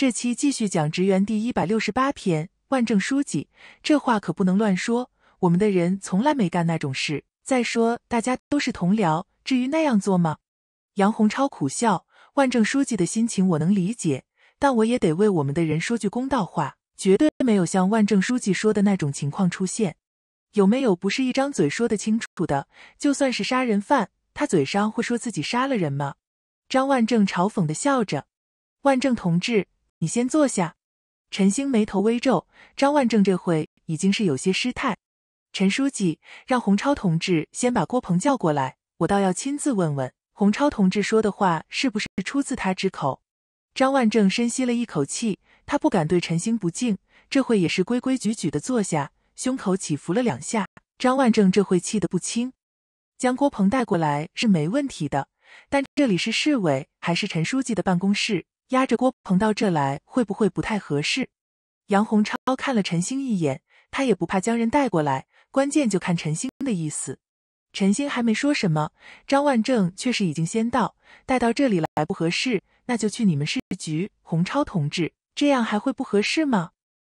这期继续讲《职员》第一百六十八篇。万正书记，这话可不能乱说，我们的人从来没干那种事。再说，大家都是同僚，至于那样做吗？杨洪超苦笑。万正书记的心情我能理解，但我也得为我们的人说句公道话，绝对没有像万正书记说的那种情况出现。有没有不是一张嘴说得清楚的？就算是杀人犯，他嘴上会说自己杀了人吗？张万正嘲讽的笑着。万正同志。你先坐下，陈星眉头微皱。张万正这会已经是有些失态。陈书记让洪超同志先把郭鹏叫过来，我倒要亲自问问洪超同志说的话是不是出自他之口。张万正深吸了一口气，他不敢对陈星不敬，这会也是规规矩矩的坐下，胸口起伏了两下。张万正这会气得不轻，将郭鹏带过来是没问题的，但这里是市委，还是陈书记的办公室。压着郭鹏到这来会不会不太合适？杨洪超看了陈星一眼，他也不怕将人带过来，关键就看陈星的意思。陈星还没说什么，张万正却是已经先到，带到这里来不合适，那就去你们市局。洪超同志，这样还会不合适吗？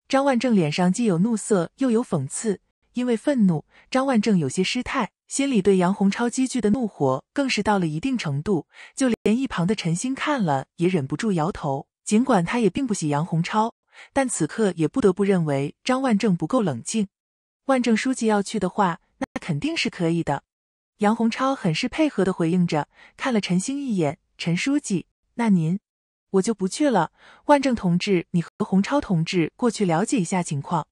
张万正脸上既有怒色，又有讽刺。因为愤怒，张万正有些失态，心里对杨洪超积聚的怒火更是到了一定程度，就连一旁的陈星看了也忍不住摇头。尽管他也并不喜杨洪超，但此刻也不得不认为张万正不够冷静。万正书记要去的话，那肯定是可以的。杨洪超很是配合的回应着，看了陈星一眼：“陈书记，那您，我就不去了。万正同志，你和洪超同志过去了解一下情况。”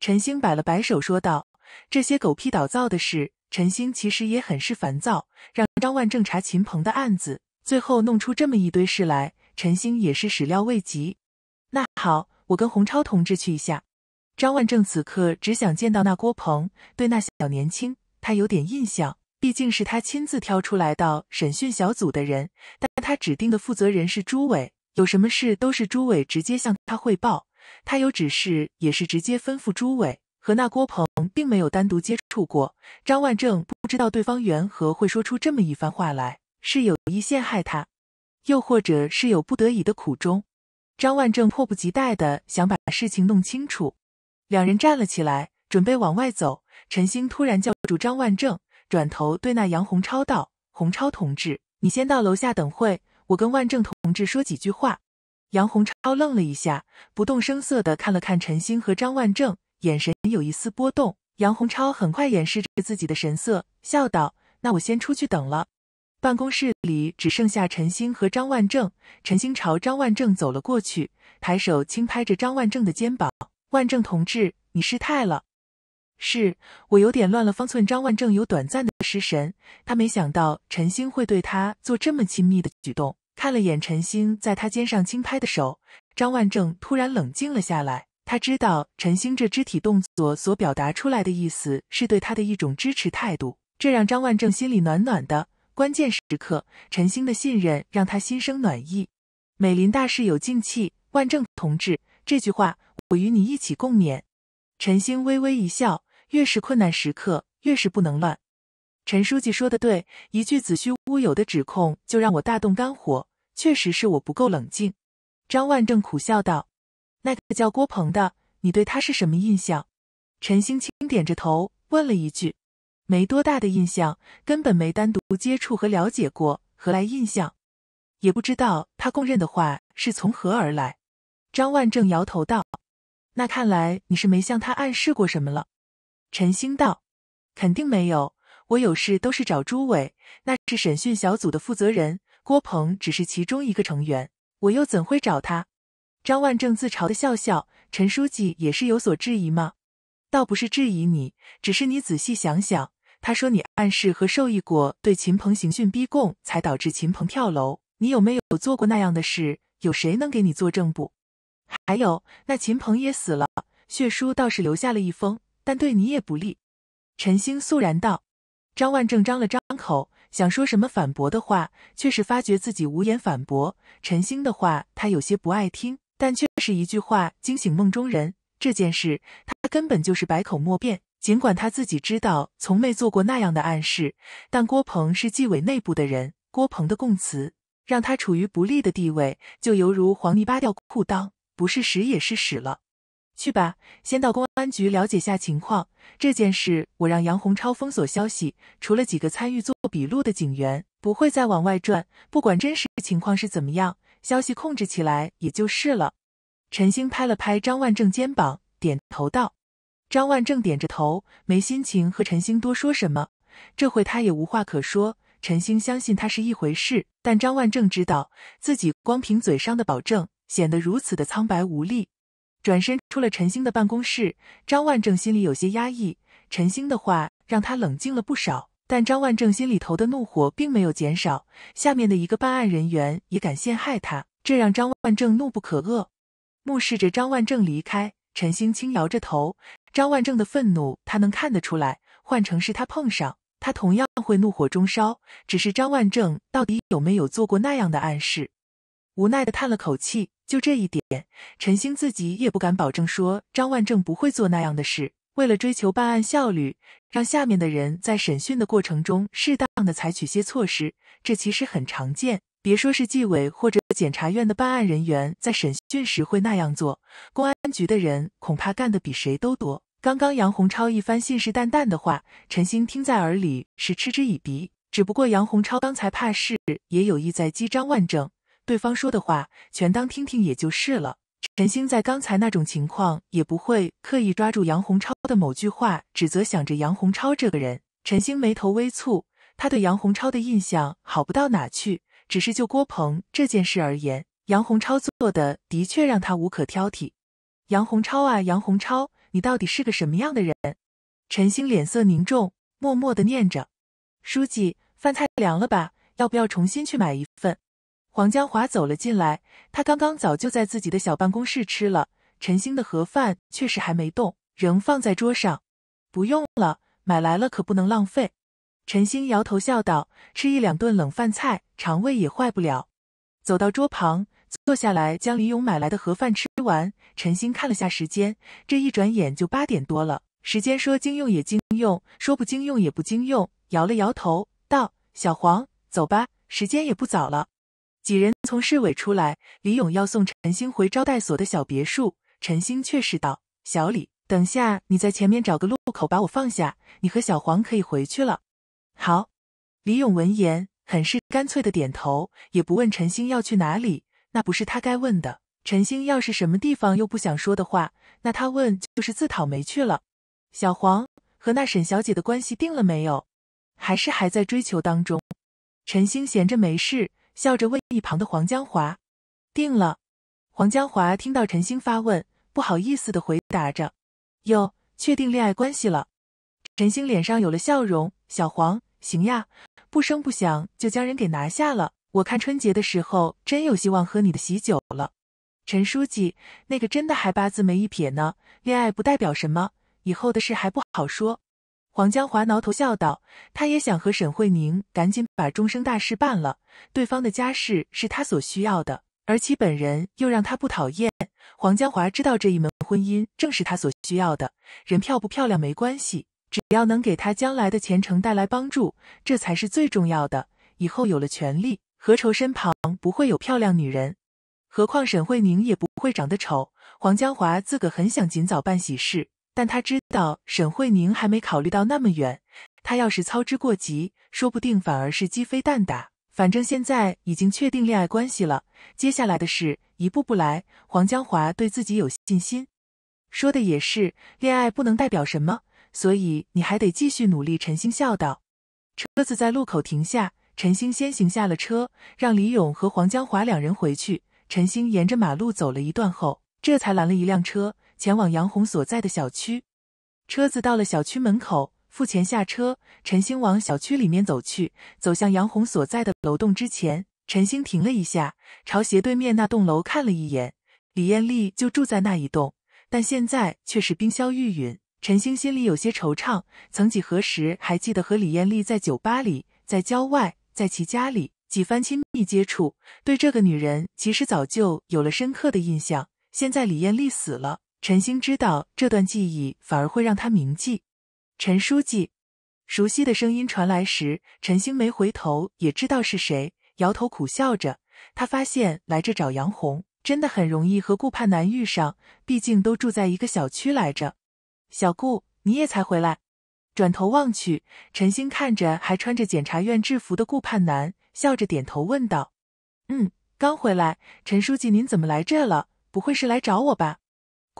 陈星摆了摆手，说道：“这些狗屁倒灶的事，陈星其实也很是烦躁。让张万正查秦鹏的案子，最后弄出这么一堆事来，陈星也是始料未及。那好，我跟洪超同志去一下。”张万正此刻只想见到那郭鹏，对那小年轻他有点印象，毕竟是他亲自挑出来到审讯小组的人，但他指定的负责人是朱伟，有什么事都是朱伟直接向他汇报。他有指示，也是直接吩咐朱伟和那郭鹏，并没有单独接触过。张万正不知道对方缘何会说出这么一番话来，是有意陷害他，又或者是有不得已的苦衷。张万正迫不及待的想把事情弄清楚。两人站了起来，准备往外走。陈星突然叫住张万正，转头对那杨洪超道：“洪超同志，你先到楼下等会，我跟万正同志说几句话。”杨洪超愣了一下，不动声色的看了看陈星和张万正，眼神有一丝波动。杨洪超很快掩饰着自己的神色，笑道：“那我先出去等了。”办公室里只剩下陈星和张万正。陈星朝张万正走了过去，抬手轻拍着张万正的肩膀：“万正同志，你失态了，是我有点乱了方寸。”张万正有短暂的失神，他没想到陈星会对他做这么亲密的举动。看了眼陈星在他肩上轻拍的手，张万正突然冷静了下来。他知道陈星这肢体动作所表达出来的意思，是对他的一种支持态度，这让张万正心里暖暖的。关键时刻，陈星的信任让他心生暖意。美林大事有静气，万正同志，这句话我与你一起共勉。陈星微微一笑，越是困难时刻，越是不能乱。陈书记说的对，一句子虚乌有的指控就让我大动肝火。确实是我不够冷静，张万正苦笑道：“那个叫郭鹏的，你对他是什么印象？”陈星轻点着头问了一句：“没多大的印象，根本没单独接触和了解过，何来印象？也不知道他供认的话是从何而来。”张万正摇头道：“那看来你是没向他暗示过什么了。”陈星道：“肯定没有，我有事都是找朱伟，那是审讯小组的负责人。”郭鹏只是其中一个成员，我又怎会找他？张万正自嘲的笑笑。陈书记也是有所质疑吗？倒不是质疑你，只是你仔细想想，他说你暗示和授意过对秦鹏刑讯逼供，才导致秦鹏跳楼。你有没有做过那样的事？有谁能给你作证不？还有，那秦鹏也死了，血书倒是留下了一封，但对你也不利。陈星肃然道。张万正张了张口。想说什么反驳的话，却是发觉自己无言反驳。陈星的话他有些不爱听，但却是一句话惊醒梦中人。这件事他根本就是百口莫辩。尽管他自己知道从没做过那样的暗示，但郭鹏是纪委内部的人，郭鹏的供词让他处于不利的地位，就犹如黄泥巴掉裤裆，不是屎也是屎了。去吧，先到公安局了解下情况。这件事我让杨洪超封锁消息，除了几个参与做笔录的警员，不会再往外传。不管真实情况是怎么样，消息控制起来也就是了。陈星拍了拍张万正肩膀，点头道：“张万正点着头，没心情和陈星多说什么。这回他也无话可说。陈星相信他是一回事，但张万正知道自己光凭嘴上的保证，显得如此的苍白无力。”转身出了陈星的办公室，张万正心里有些压抑。陈星的话让他冷静了不少，但张万正心里头的怒火并没有减少。下面的一个办案人员也敢陷害他，这让张万正怒不可遏。目视着张万正离开，陈星轻摇着头。张万正的愤怒他能看得出来，换成是他碰上，他同样会怒火中烧。只是张万正到底有没有做过那样的暗示？无奈的叹了口气，就这一点，陈星自己也不敢保证说张万正不会做那样的事。为了追求办案效率，让下面的人在审讯的过程中适当的采取些措施，这其实很常见。别说是纪委或者检察院的办案人员在审讯时会那样做，公安局的人恐怕干的比谁都多。刚刚杨洪超一番信誓旦旦的话，陈星听在耳里是嗤之以鼻。只不过杨洪超刚才怕事，也有意在激张万正。对方说的话，全当听听也就是了。陈星在刚才那种情况，也不会刻意抓住杨洪超的某句话指责，想着杨洪超这个人。陈星眉头微蹙，他对杨洪超的印象好不到哪去。只是就郭鹏这件事而言，杨洪超做的的确让他无可挑剔。杨洪超啊，杨洪超，你到底是个什么样的人？陈星脸色凝重，默默的念着。书记，饭菜凉了吧？要不要重新去买一份？黄江华走了进来，他刚刚早就在自己的小办公室吃了陈星的盒饭，确实还没动，仍放在桌上。不用了，买来了可不能浪费。陈星摇头笑道：“吃一两顿冷饭菜，肠胃也坏不了。”走到桌旁，坐下来将李勇买来的盒饭吃完。陈星看了下时间，这一转眼就八点多了。时间说经用也经用，说不经用也不经用，摇了摇头道：“小黄，走吧，时间也不早了。”几人从市委出来，李勇要送陈星回招待所的小别墅，陈星却是道：“小李，等下你在前面找个路口把我放下，你和小黄可以回去了。”好。李勇闻言，很是干脆的点头，也不问陈星要去哪里，那不是他该问的。陈星要是什么地方又不想说的话，那他问就是自讨没趣了。小黄和那沈小姐的关系定了没有？还是还在追求当中？陈星闲着没事。笑着问一旁的黄江华：“定了。”黄江华听到陈星发问，不好意思的回答着：“哟，确定恋爱关系了。”陈星脸上有了笑容：“小黄，行呀，不声不响就将人给拿下了。我看春节的时候真有希望喝你的喜酒了。”陈书记，那个真的还八字没一撇呢，恋爱不代表什么，以后的事还不好说。黄江华挠头笑道：“他也想和沈慧宁赶紧把终生大事办了。对方的家世是他所需要的，而其本人又让他不讨厌。黄江华知道这一门婚姻正是他所需要的。人漂不漂亮没关系，只要能给他将来的前程带来帮助，这才是最重要的。以后有了权利，何愁身旁不会有漂亮女人？何况沈慧宁也不会长得丑。黄江华自个很想尽早办喜事。”但他知道沈慧宁还没考虑到那么远，他要是操之过急，说不定反而是鸡飞蛋打。反正现在已经确定恋爱关系了，接下来的事一步步来。黄江华对自己有信心，说的也是，恋爱不能代表什么，所以你还得继续努力。陈星笑道。车子在路口停下，陈星先行下了车，让李勇和黄江华两人回去。陈星沿着马路走了一段后，这才拦了一辆车。前往杨红所在的小区，车子到了小区门口，付钱下车。陈星往小区里面走去，走向杨红所在的楼栋之前，陈星停了一下，朝斜对面那栋楼看了一眼。李艳丽就住在那一栋，但现在却是冰消玉殒。陈星心里有些惆怅。曾几何时，还记得和李艳丽在酒吧里，在郊外，在其家里几番亲密接触，对这个女人其实早就有了深刻的印象。现在李艳丽死了。陈星知道这段记忆反而会让他铭记。陈书记，熟悉的声音传来时，陈星没回头，也知道是谁，摇头苦笑着。他发现来这找杨红真的很容易和顾盼南遇上，毕竟都住在一个小区来着。小顾，你也才回来？转头望去，陈星看着还穿着检察院制服的顾盼南，笑着点头问道：“嗯，刚回来。陈书记，您怎么来这了？不会是来找我吧？”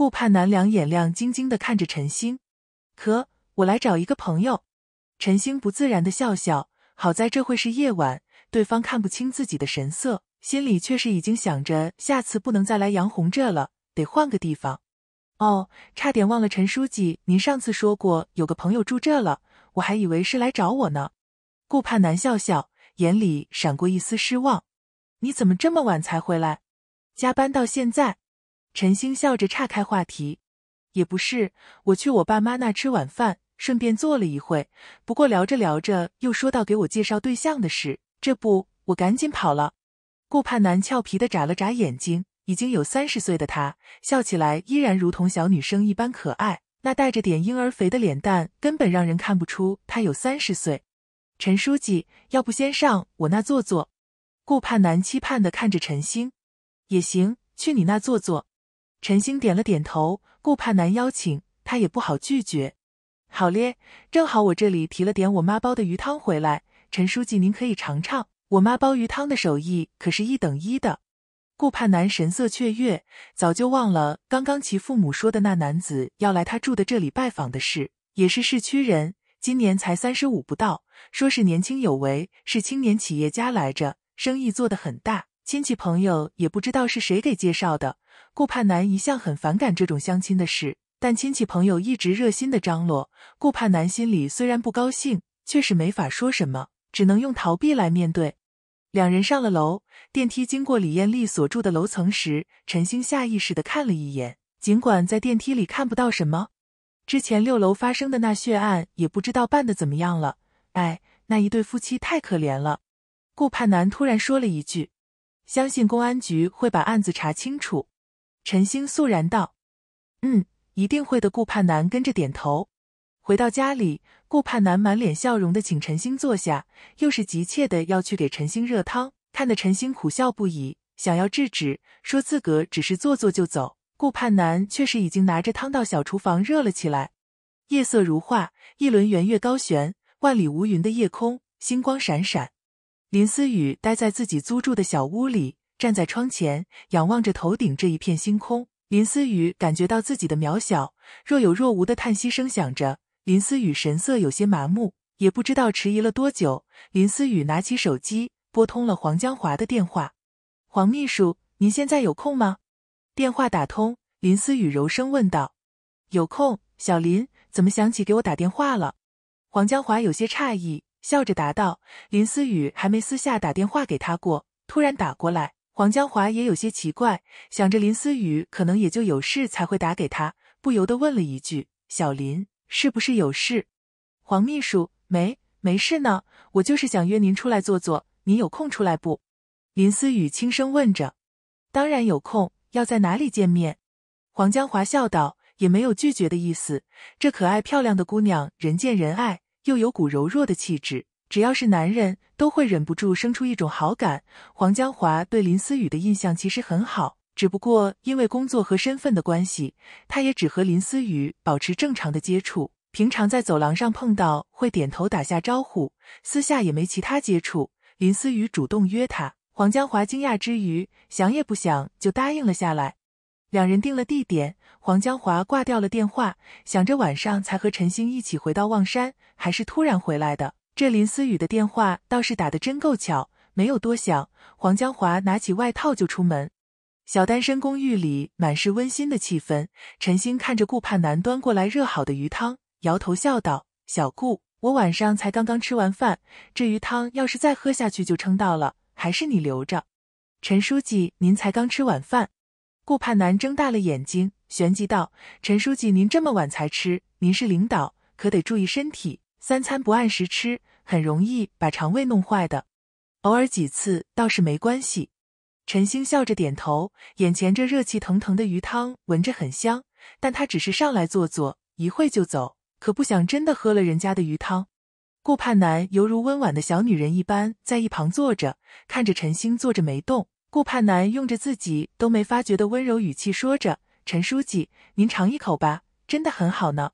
顾盼南两眼亮晶晶的看着陈星，可我来找一个朋友。陈星不自然的笑笑，好在这会是夜晚，对方看不清自己的神色，心里却是已经想着下次不能再来杨红这了，得换个地方。哦，差点忘了，陈书记，您上次说过有个朋友住这了，我还以为是来找我呢。顾盼南笑笑，眼里闪过一丝失望。你怎么这么晚才回来？加班到现在？陈星笑着岔开话题，也不是我去我爸妈那吃晚饭，顺便坐了一会。不过聊着聊着又说到给我介绍对象的事，这不我赶紧跑了。顾盼南俏皮的眨了眨眼睛，已经有三十岁的他笑起来依然如同小女生一般可爱，那带着点婴儿肥的脸蛋根本让人看不出他有三十岁。陈书记，要不先上我那坐坐？顾盼南期盼的看着陈星，也行，去你那坐坐。陈星点了点头，顾盼南邀请他也不好拒绝。好咧，正好我这里提了点我妈煲的鱼汤回来，陈书记您可以尝尝，我妈煲鱼汤的手艺可是一等一的。顾盼南神色雀跃，早就忘了刚刚其父母说的那男子要来他住的这里拜访的事，也是市区人，今年才三十五不到，说是年轻有为，是青年企业家来着，生意做得很大，亲戚朋友也不知道是谁给介绍的。顾盼南一向很反感这种相亲的事，但亲戚朋友一直热心的张罗。顾盼南心里虽然不高兴，却是没法说什么，只能用逃避来面对。两人上了楼，电梯经过李艳丽所住的楼层时，陈星下意识的看了一眼，尽管在电梯里看不到什么，之前六楼发生的那血案也不知道办的怎么样了。哎，那一对夫妻太可怜了。顾盼南突然说了一句：“相信公安局会把案子查清楚。”陈星肃然道：“嗯，一定会的。”顾盼南跟着点头。回到家里，顾盼南满脸笑容的请陈星坐下，又是急切的要去给陈星热汤，看得陈星苦笑不已，想要制止，说自个只是坐坐就走。顾盼南却是已经拿着汤到小厨房热了起来。夜色如画，一轮圆月高悬，万里无云的夜空星光闪闪。林思雨待在自己租住的小屋里。站在窗前，仰望着头顶这一片星空，林思雨感觉到自己的渺小，若有若无的叹息声响着。林思雨神色有些麻木，也不知道迟疑了多久。林思雨拿起手机，拨通了黄江华的电话：“黄秘书，您现在有空吗？”电话打通，林思雨柔声问道：“有空，小林，怎么想起给我打电话了？”黄江华有些诧异，笑着答道：“林思雨还没私下打电话给他过，突然打过来。”黄江华也有些奇怪，想着林思雨可能也就有事才会打给他，不由得问了一句：“小林，是不是有事？”黄秘书没没事呢，我就是想约您出来坐坐，您有空出来不？”林思雨轻声问着。“当然有空，要在哪里见面？”黄江华笑道，也没有拒绝的意思。这可爱漂亮的姑娘，人见人爱，又有股柔弱的气质。只要是男人，都会忍不住生出一种好感。黄江华对林思雨的印象其实很好，只不过因为工作和身份的关系，他也只和林思雨保持正常的接触。平常在走廊上碰到，会点头打下招呼，私下也没其他接触。林思雨主动约他，黄江华惊讶之余，想也不想就答应了下来。两人定了地点，黄江华挂掉了电话，想着晚上才和陈星一起回到望山，还是突然回来的。这林思雨的电话倒是打得真够巧，没有多想，黄江华拿起外套就出门。小单身公寓里满是温馨的气氛。陈星看着顾盼南端过来热好的鱼汤，摇头笑道：“小顾，我晚上才刚刚吃完饭，这鱼汤要是再喝下去就撑到了，还是你留着。”陈书记，您才刚吃晚饭。顾盼南睁大了眼睛，旋即道：“陈书记，您这么晚才吃，您是领导，可得注意身体。”三餐不按时吃，很容易把肠胃弄坏的。偶尔几次倒是没关系。陈星笑着点头，眼前这热气腾腾的鱼汤闻着很香，但他只是上来坐坐，一会就走，可不想真的喝了人家的鱼汤。顾盼南犹如温婉的小女人一般，在一旁坐着，看着陈星坐着没动。顾盼南用着自己都没发觉的温柔语气说着：“陈书记，您尝一口吧，真的很好呢。”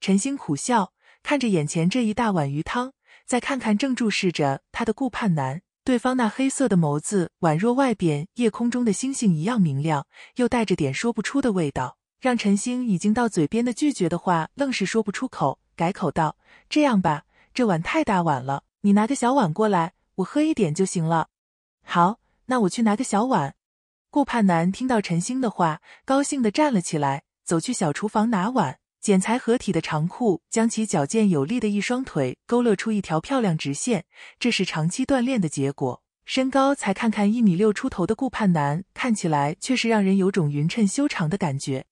陈星苦笑。看着眼前这一大碗鱼汤，再看看正注视着他的顾盼南，对方那黑色的眸子宛若外边夜空中的星星一样明亮，又带着点说不出的味道，让陈星已经到嘴边的拒绝的话愣是说不出口，改口道：“这样吧，这碗太大碗了，你拿个小碗过来，我喝一点就行了。”“好，那我去拿个小碗。”顾盼南听到陈星的话，高兴的站了起来，走去小厨房拿碗。剪裁合体的长裤将其矫健有力的一双腿勾勒出一条漂亮直线，这是长期锻炼的结果。身高才看看一米六出头的顾盼南，看起来却是让人有种匀称修长的感觉。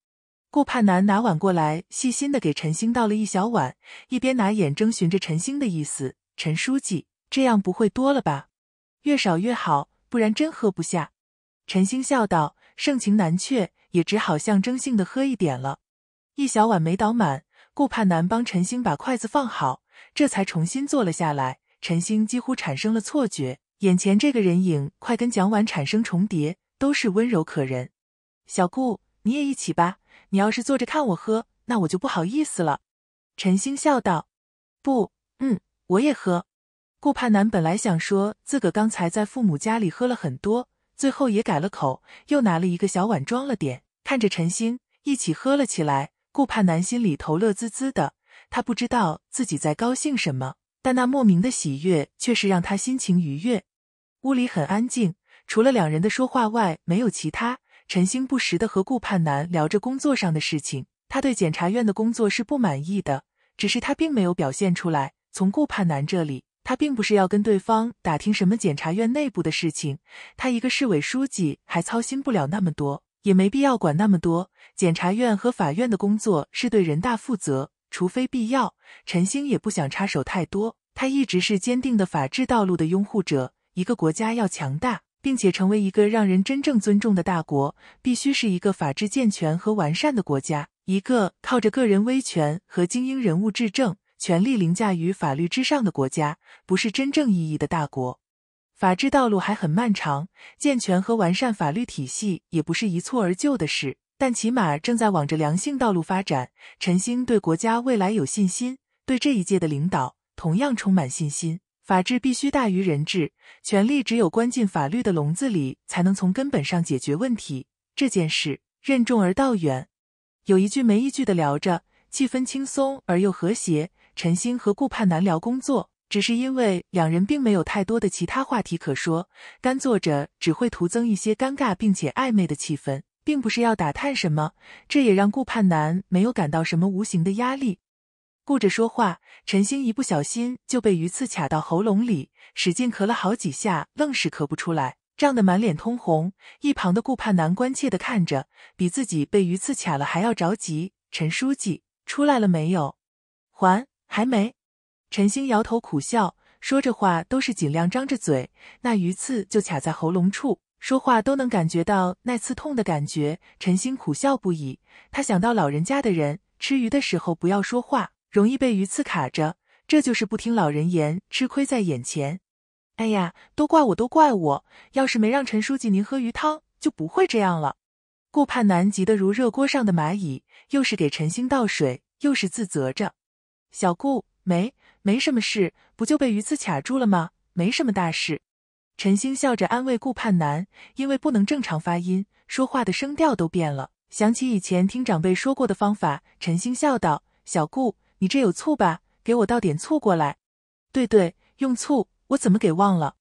顾盼南拿碗过来，细心的给陈星倒了一小碗，一边拿眼征询着陈星的意思：“陈书记，这样不会多了吧？越少越好，不然真喝不下。”陈星笑道：“盛情难却，也只好象征性的喝一点了。”一小碗没倒满，顾盼南帮陈星把筷子放好，这才重新坐了下来。陈星几乎产生了错觉，眼前这个人影快跟蒋婉产生重叠，都是温柔可人。小顾，你也一起吧。你要是坐着看我喝，那我就不好意思了。陈星笑道：“不，嗯，我也喝。”顾盼南本来想说自个刚才在父母家里喝了很多，最后也改了口，又拿了一个小碗装了点，看着陈星一起喝了起来。顾盼南心里头乐滋滋的，他不知道自己在高兴什么，但那莫名的喜悦却是让他心情愉悦。屋里很安静，除了两人的说话外，没有其他。陈星不时的和顾盼南聊着工作上的事情，他对检察院的工作是不满意的，只是他并没有表现出来。从顾盼南这里，他并不是要跟对方打听什么检察院内部的事情，他一个市委书记还操心不了那么多。也没必要管那么多。检察院和法院的工作是对人大负责，除非必要。陈星也不想插手太多。他一直是坚定的法治道路的拥护者。一个国家要强大，并且成为一个让人真正尊重的大国，必须是一个法治健全和完善的国家。一个靠着个人威权和精英人物执政，权力凌驾于法律之上的国家，不是真正意义的大国。法治道路还很漫长，健全和完善法律体系也不是一蹴而就的事，但起码正在往着良性道路发展。陈星对国家未来有信心，对这一届的领导同样充满信心。法治必须大于人治，权力只有关进法律的笼子里，才能从根本上解决问题。这件事任重而道远，有一句没一句的聊着，气氛轻松而又和谐。陈星和顾盼南聊工作。只是因为两人并没有太多的其他话题可说，干坐着只会徒增一些尴尬并且暧昧的气氛，并不是要打探什么。这也让顾盼南没有感到什么无形的压力。顾着说话，陈星一不小心就被鱼刺卡到喉咙里，使劲咳了好几下，愣是咳不出来，胀得满脸通红。一旁的顾盼南关切的看着，比自己被鱼刺卡了还要着急。陈书记出来了没有？还还没。陈星摇头苦笑，说着话都是尽量张着嘴，那鱼刺就卡在喉咙处，说话都能感觉到那刺痛的感觉。陈星苦笑不已，他想到老人家的人吃鱼的时候不要说话，容易被鱼刺卡着，这就是不听老人言，吃亏在眼前。哎呀，都怪我，都怪我！要是没让陈书记您喝鱼汤，就不会这样了。顾盼南急得如热锅上的蚂蚁，又是给陈星倒水，又是自责着。小顾没。没什么事，不就被鱼刺卡住了吗？没什么大事。陈星笑着安慰顾盼南，因为不能正常发音，说话的声调都变了。想起以前听长辈说过的方法，陈星笑道：“小顾，你这有醋吧？给我倒点醋过来。”“对对，用醋。”我怎么给忘了？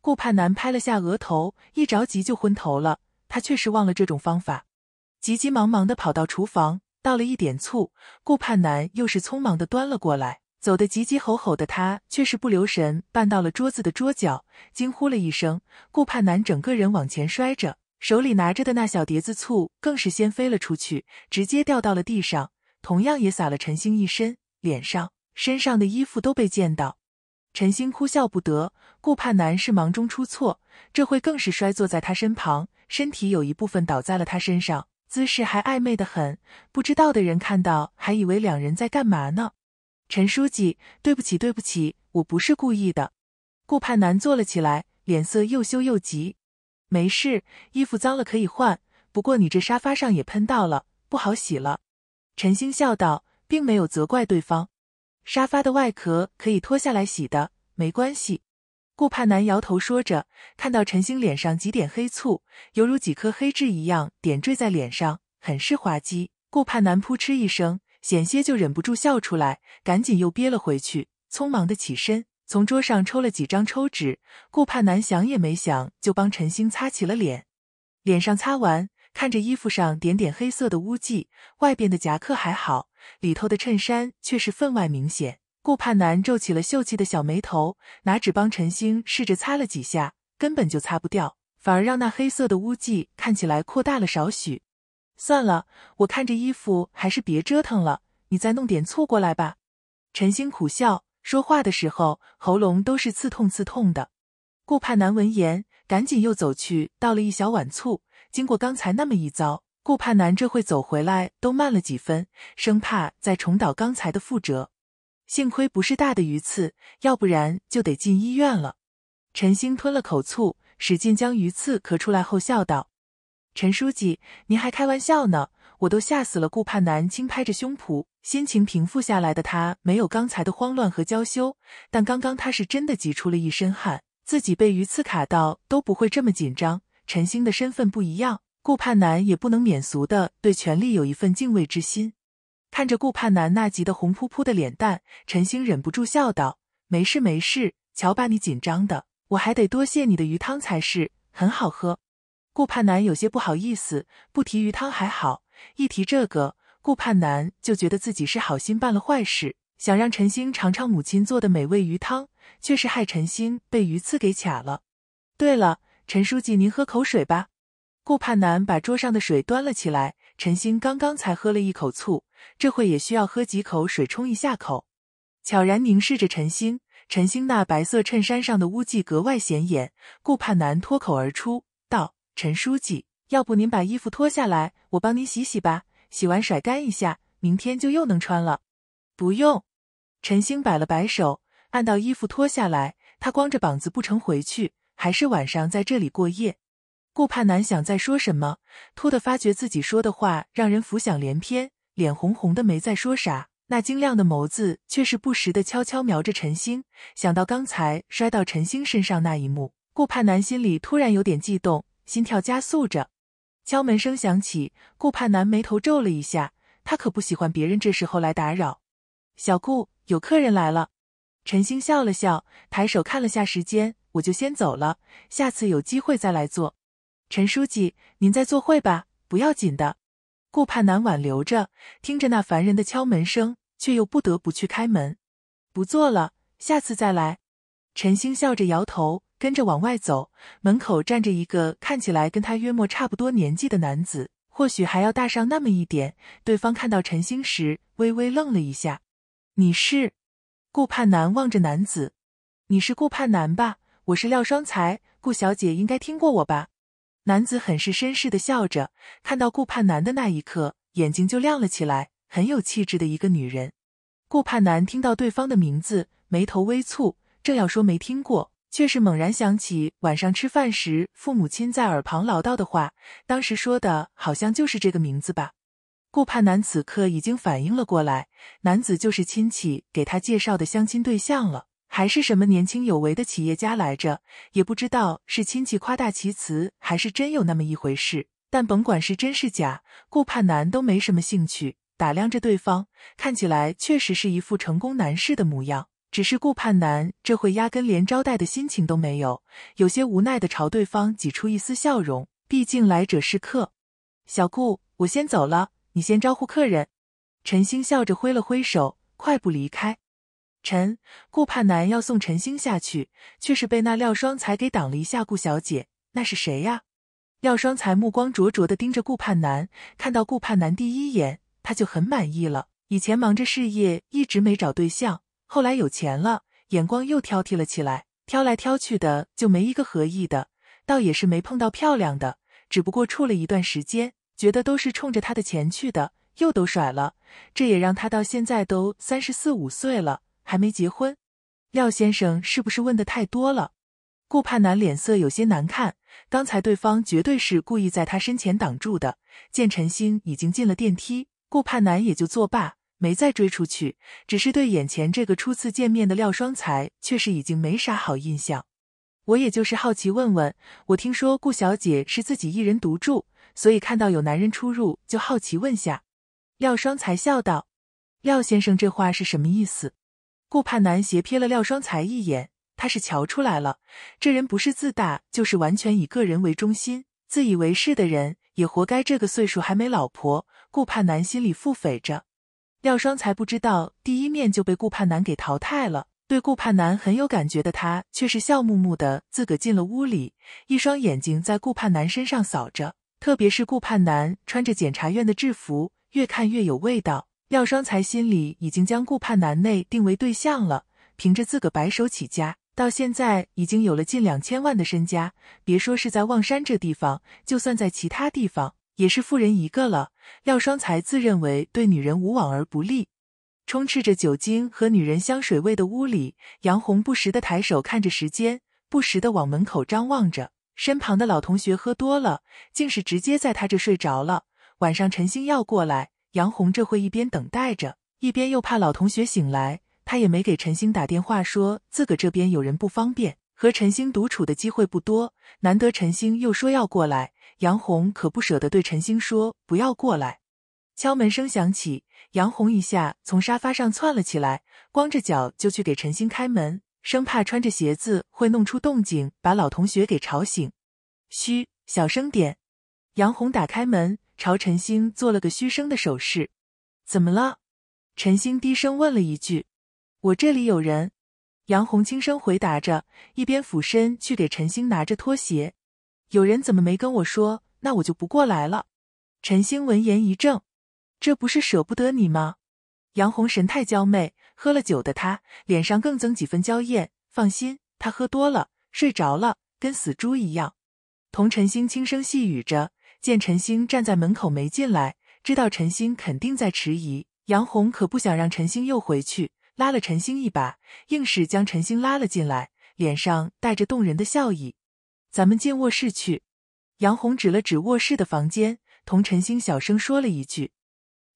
顾盼南拍了下额头，一着急就昏头了。他确实忘了这种方法，急急忙忙的跑到厨房倒了一点醋。顾盼南又是匆忙的端了过来。走得急急吼吼的他，却是不留神绊到了桌子的桌角，惊呼了一声。顾盼南整个人往前摔着，手里拿着的那小碟子醋更是先飞了出去，直接掉到了地上，同样也洒了陈星一身，脸上、身上的衣服都被溅到。陈星哭笑不得，顾盼南是忙中出错，这会更是摔坐在他身旁，身体有一部分倒在了他身上，姿势还暧昧的很，不知道的人看到还以为两人在干嘛呢。陈书记，对不起，对不起，我不是故意的。顾盼南坐了起来，脸色又羞又急。没事，衣服脏了可以换，不过你这沙发上也喷到了，不好洗了。陈星笑道，并没有责怪对方。沙发的外壳可以脱下来洗的，没关系。顾盼南摇头说着，看到陈星脸上几点黑醋，犹如几颗黑痣一样点缀在脸上，很是滑稽。顾盼南扑哧一声。险些就忍不住笑出来，赶紧又憋了回去。匆忙的起身，从桌上抽了几张抽纸。顾盼南想也没想，就帮陈星擦起了脸。脸上擦完，看着衣服上点点黑色的污迹，外边的夹克还好，里头的衬衫却是分外明显。顾盼南皱起了秀气的小眉头，拿纸帮陈星试着擦了几下，根本就擦不掉，反而让那黑色的污迹看起来扩大了少许。算了，我看这衣服还是别折腾了。你再弄点醋过来吧。陈星苦笑，说话的时候喉咙都是刺痛刺痛的。顾盼南闻言，赶紧又走去倒了一小碗醋。经过刚才那么一遭，顾盼南这会走回来都慢了几分，生怕再重蹈刚才的覆辙。幸亏不是大的鱼刺，要不然就得进医院了。陈星吞了口醋，使劲将鱼刺咳出来后，笑道。陈书记，您还开玩笑呢，我都吓死了。顾盼南轻拍着胸脯，心情平复下来的他没有刚才的慌乱和娇羞，但刚刚他是真的急出了一身汗。自己被鱼刺卡到都不会这么紧张。陈星的身份不一样，顾盼南也不能免俗的对权力有一份敬畏之心。看着顾盼南那急得红扑扑的脸蛋，陈星忍不住笑道：“没事没事，瞧把你紧张的，我还得多谢你的鱼汤才是，很好喝。”顾盼南有些不好意思，不提鱼汤还好，一提这个，顾盼南就觉得自己是好心办了坏事。想让陈星尝尝母亲做的美味鱼汤，却是害陈星被鱼刺给卡了。对了，陈书记，您喝口水吧。顾盼南把桌上的水端了起来。陈星刚刚才喝了一口醋，这会也需要喝几口水冲一下口。悄然凝视着陈星，陈星那白色衬衫上的污迹格外显眼。顾盼南脱口而出。陈书记，要不您把衣服脱下来，我帮您洗洗吧。洗完甩干一下，明天就又能穿了。不用，陈星摆了摆手，按到衣服脱下来，他光着膀子不成回去，还是晚上在这里过夜。顾盼南想再说什么，突的发觉自己说的话让人浮想联翩，脸红红的没再说啥。那晶亮的眸子却是不时的悄悄瞄着陈星，想到刚才摔到陈星身上那一幕，顾盼南心里突然有点悸动。心跳加速着，敲门声响起。顾盼南眉头皱了一下，他可不喜欢别人这时候来打扰。小顾，有客人来了。陈星笑了笑，抬手看了下时间，我就先走了，下次有机会再来做。陈书记，您在坐会吧，不要紧的。顾盼南挽留着，听着那烦人的敲门声，却又不得不去开门。不做了，下次再来。陈星笑着摇头。跟着往外走，门口站着一个看起来跟他约莫差不多年纪的男子，或许还要大上那么一点。对方看到陈星时，微微愣了一下。你是？顾盼南望着男子，你是顾盼南吧？我是廖双才，顾小姐应该听过我吧？男子很是绅士的笑着，看到顾盼南的那一刻，眼睛就亮了起来，很有气质的一个女人。顾盼南听到对方的名字，眉头微蹙，正要说没听过。却是猛然想起晚上吃饭时父母亲在耳旁唠叨的话，当时说的好像就是这个名字吧。顾盼南此刻已经反应了过来，男子就是亲戚给他介绍的相亲对象了，还是什么年轻有为的企业家来着？也不知道是亲戚夸大其词，还是真有那么一回事。但甭管是真是假，顾盼南都没什么兴趣，打量着对方，看起来确实是一副成功男士的模样。只是顾盼南这会压根连招待的心情都没有，有些无奈的朝对方挤出一丝笑容。毕竟来者是客，小顾，我先走了，你先招呼客人。陈星笑着挥了挥手，快步离开。陈顾盼南要送陈星下去，却是被那廖双才给挡了一下。顾小姐，那是谁呀？廖双才目光灼灼的盯着顾盼南，看到顾盼南第一眼，他就很满意了。以前忙着事业，一直没找对象。后来有钱了，眼光又挑剔了起来，挑来挑去的就没一个合意的，倒也是没碰到漂亮的，只不过处了一段时间，觉得都是冲着他的钱去的，又都甩了，这也让他到现在都三十四五岁了还没结婚。廖先生是不是问的太多了？顾盼南脸色有些难看，刚才对方绝对是故意在他身前挡住的。见陈星已经进了电梯，顾盼南也就作罢。没再追出去，只是对眼前这个初次见面的廖双才，却是已经没啥好印象。我也就是好奇问问，我听说顾小姐是自己一人独住，所以看到有男人出入，就好奇问下。廖双才笑道：“廖先生这话是什么意思？”顾盼南斜瞥了廖双才一眼，他是瞧出来了，这人不是自大，就是完全以个人为中心、自以为是的人，也活该这个岁数还没老婆。顾盼南心里腹诽着。廖双才不知道，第一面就被顾盼南给淘汰了。对顾盼南很有感觉的他，却是笑木木的自个进了屋里，一双眼睛在顾盼南身上扫着，特别是顾盼南穿着检察院的制服，越看越有味道。廖双才心里已经将顾盼南内定为对象了。凭着自个白手起家，到现在已经有了近两千万的身家，别说是在望山这地方，就算在其他地方。也是富人一个了。廖双才自认为对女人无往而不利。充斥着酒精和女人香水味的屋里，杨红不时的抬手看着时间，不时的往门口张望着。身旁的老同学喝多了，竟是直接在他这睡着了。晚上陈星要过来，杨红这会一边等待着，一边又怕老同学醒来，他也没给陈星打电话，说自个这边有人不方便，和陈星独处的机会不多，难得陈星又说要过来。杨红可不舍得对陈星说：“不要过来。”敲门声响起，杨红一下从沙发上窜了起来，光着脚就去给陈星开门，生怕穿着鞋子会弄出动静，把老同学给吵醒。“嘘，小声点。”杨红打开门，朝陈星做了个嘘声的手势。“怎么了？”陈星低声问了一句。“我这里有人。”杨红轻声回答着，一边俯身去给陈星拿着拖鞋。有人怎么没跟我说？那我就不过来了。陈星闻言一怔，这不是舍不得你吗？杨红神态娇媚，喝了酒的她脸上更增几分娇艳。放心，她喝多了，睡着了，跟死猪一样。同陈星轻声细语着，见陈星站在门口没进来，知道陈星肯定在迟疑。杨红可不想让陈星又回去，拉了陈星一把，硬是将陈星拉了进来，脸上带着动人的笑意。咱们进卧室去，杨红指了指卧室的房间，同陈星小声说了一句。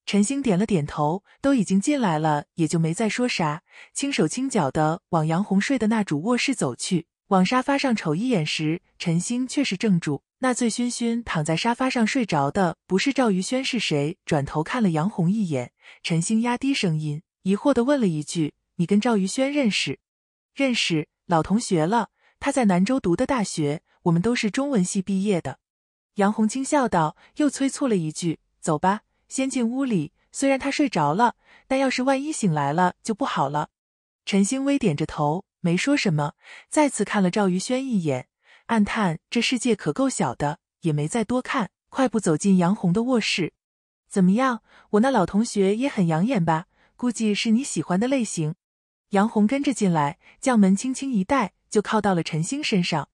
陈星点了点头，都已经进来了，也就没再说啥，轻手轻脚的往杨红睡的那主卧室走去。往沙发上瞅一眼时，陈星却是怔住。那醉醺醺躺在沙发上睡着的，不是赵宇轩是谁？转头看了杨红一眼，陈星压低声音，疑惑的问了一句：“你跟赵宇轩认识？认识，老同学了。他在南州读的大学。”我们都是中文系毕业的，杨红轻笑道，又催促了一句：“走吧，先进屋里。虽然他睡着了，但要是万一醒来了就不好了。”陈星微点着头，没说什么，再次看了赵宇轩一眼，暗叹这世界可够小的，也没再多看，快步走进杨红的卧室。怎么样，我那老同学也很养眼吧？估计是你喜欢的类型。杨红跟着进来，将门轻轻一带，就靠到了陈星身上。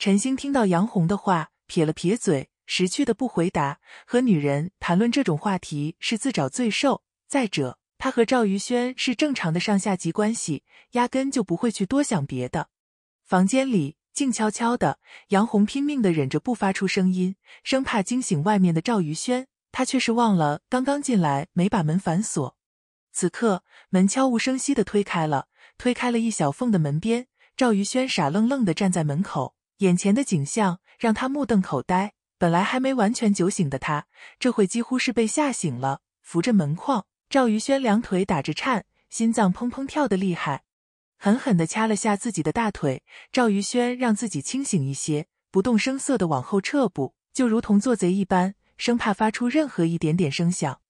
陈星听到杨红的话，撇了撇嘴，识趣的不回答。和女人谈论这种话题是自找罪受。再者，他和赵于轩是正常的上下级关系，压根就不会去多想别的。房间里静悄悄的，杨红拼命的忍着不发出声音，生怕惊醒外面的赵于轩。他却是忘了刚刚进来没把门反锁。此刻，门悄无声息的推开了，推开了一小缝的门边，赵于轩傻愣愣的站在门口。眼前的景象让他目瞪口呆。本来还没完全酒醒的他，这会几乎是被吓醒了。扶着门框，赵宇轩两腿打着颤，心脏砰砰跳的厉害，狠狠的掐了下自己的大腿。赵宇轩让自己清醒一些，不动声色的往后撤步，就如同做贼一般，生怕发出任何一点点声响。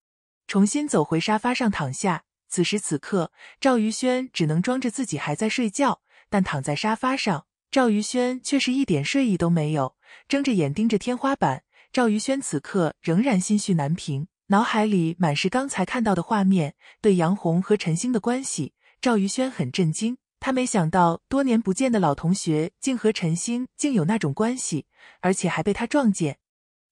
重新走回沙发上躺下。此时此刻，赵宇轩只能装着自己还在睡觉，但躺在沙发上。赵宇轩却是一点睡意都没有，睁着眼盯着天花板。赵宇轩此刻仍然心绪难平，脑海里满是刚才看到的画面。对杨红和陈星的关系，赵宇轩很震惊。他没想到多年不见的老同学，竟和陈星竟有那种关系，而且还被他撞见。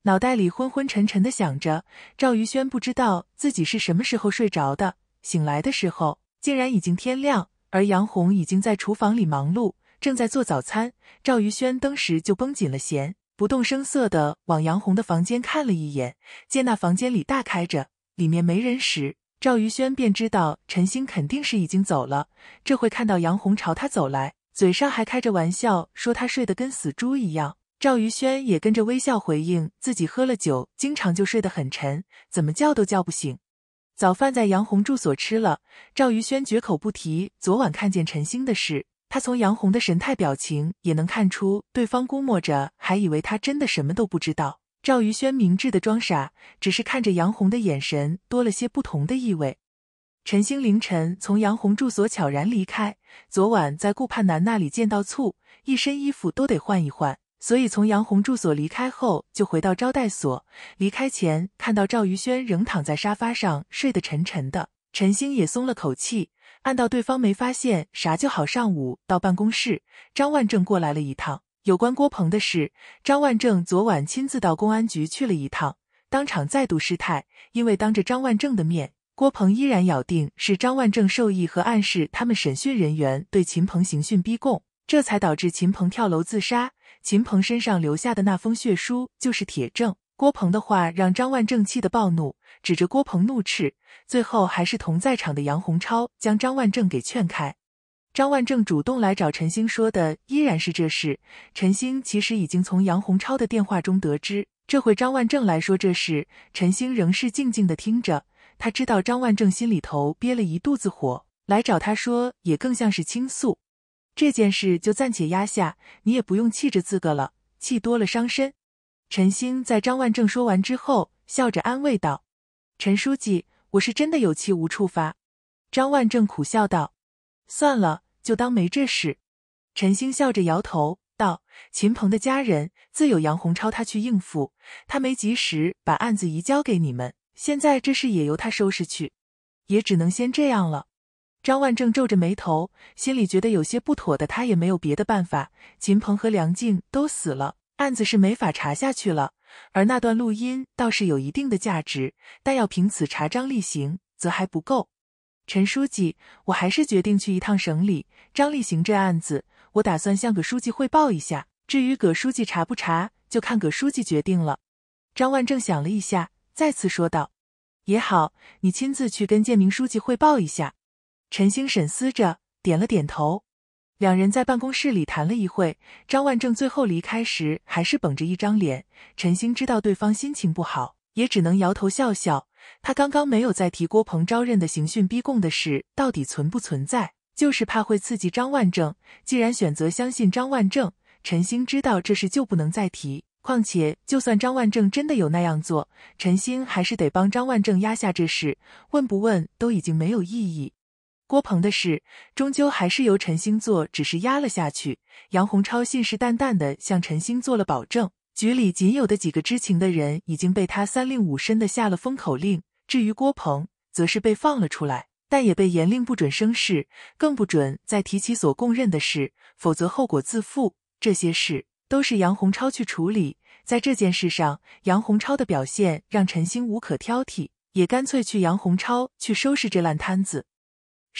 脑袋里昏昏沉沉的想着，赵宇轩不知道自己是什么时候睡着的，醒来的时候竟然已经天亮，而杨红已经在厨房里忙碌。正在做早餐，赵宇轩登时就绷紧了弦，不动声色的往杨红的房间看了一眼。见那房间里大开着，里面没人时，赵宇轩便知道陈星肯定是已经走了。这会看到杨红朝他走来，嘴上还开着玩笑说他睡得跟死猪一样，赵宇轩也跟着微笑回应，自己喝了酒，经常就睡得很沉，怎么叫都叫不醒。早饭在杨红住所吃了，赵宇轩绝口不提昨晚看见陈星的事。他从杨红的神态表情也能看出，对方估摸着还以为他真的什么都不知道。赵于轩明智的装傻，只是看着杨红的眼神多了些不同的意味。陈星凌晨从杨红住所悄然离开，昨晚在顾盼南那里见到醋，一身衣服都得换一换，所以从杨红住所离开后就回到招待所。离开前看到赵于轩仍躺在沙发上睡得沉沉的，陈星也松了口气。看到对方没发现啥就好。上午到办公室，张万正过来了一趟，有关郭鹏的事。张万正昨晚亲自到公安局去了一趟，当场再度失态，因为当着张万正的面，郭鹏依然咬定是张万正授意和暗示他们审讯人员对秦鹏刑讯逼供，这才导致秦鹏跳楼自杀。秦鹏身上留下的那封血书就是铁证。郭鹏的话让张万正气得暴怒。指着郭鹏怒斥，最后还是同在场的杨洪超将张万正给劝开。张万正主动来找陈星说的依然是这事。陈星其实已经从杨洪超的电话中得知，这回张万正来说这事，陈星仍是静静的听着。他知道张万正心里头憋了一肚子火，来找他说也更像是倾诉。这件事就暂且压下，你也不用气着自个了，气多了伤身。陈星在张万正说完之后，笑着安慰道。陈书记，我是真的有气无处发。”张万正苦笑道，“算了，就当没这事。”陈星笑着摇头道：“秦鹏的家人自有杨洪超他去应付，他没及时把案子移交给你们，现在这事也由他收拾去，也只能先这样了。”张万正皱着眉头，心里觉得有些不妥的他也没有别的办法。秦鹏和梁静都死了，案子是没法查下去了。而那段录音倒是有一定的价值，但要凭此查张立行，则还不够。陈书记，我还是决定去一趟省里。张立行这案子，我打算向葛书记汇报一下。至于葛书记查不查，就看葛书记决定了。张万正想了一下，再次说道：“也好，你亲自去跟建明书记汇报一下。”陈兴审思着，点了点头。两人在办公室里谈了一会，张万正最后离开时还是绷着一张脸。陈星知道对方心情不好，也只能摇头笑笑。他刚刚没有再提郭鹏招认的刑讯逼供的事到底存不存在，就是怕会刺激张万正。既然选择相信张万正，陈星知道这事就不能再提。况且，就算张万正真的有那样做，陈星还是得帮张万正压下这事。问不问都已经没有意义。郭鹏的事终究还是由陈星做，只是压了下去。杨洪超信誓旦旦的向陈星做了保证，局里仅有的几个知情的人已经被他三令五申的下了封口令。至于郭鹏，则是被放了出来，但也被严令不准生事，更不准再提起所供认的事，否则后果自负。这些事都是杨洪超去处理。在这件事上，杨洪超的表现让陈星无可挑剔，也干脆去杨洪超去收拾这烂摊子。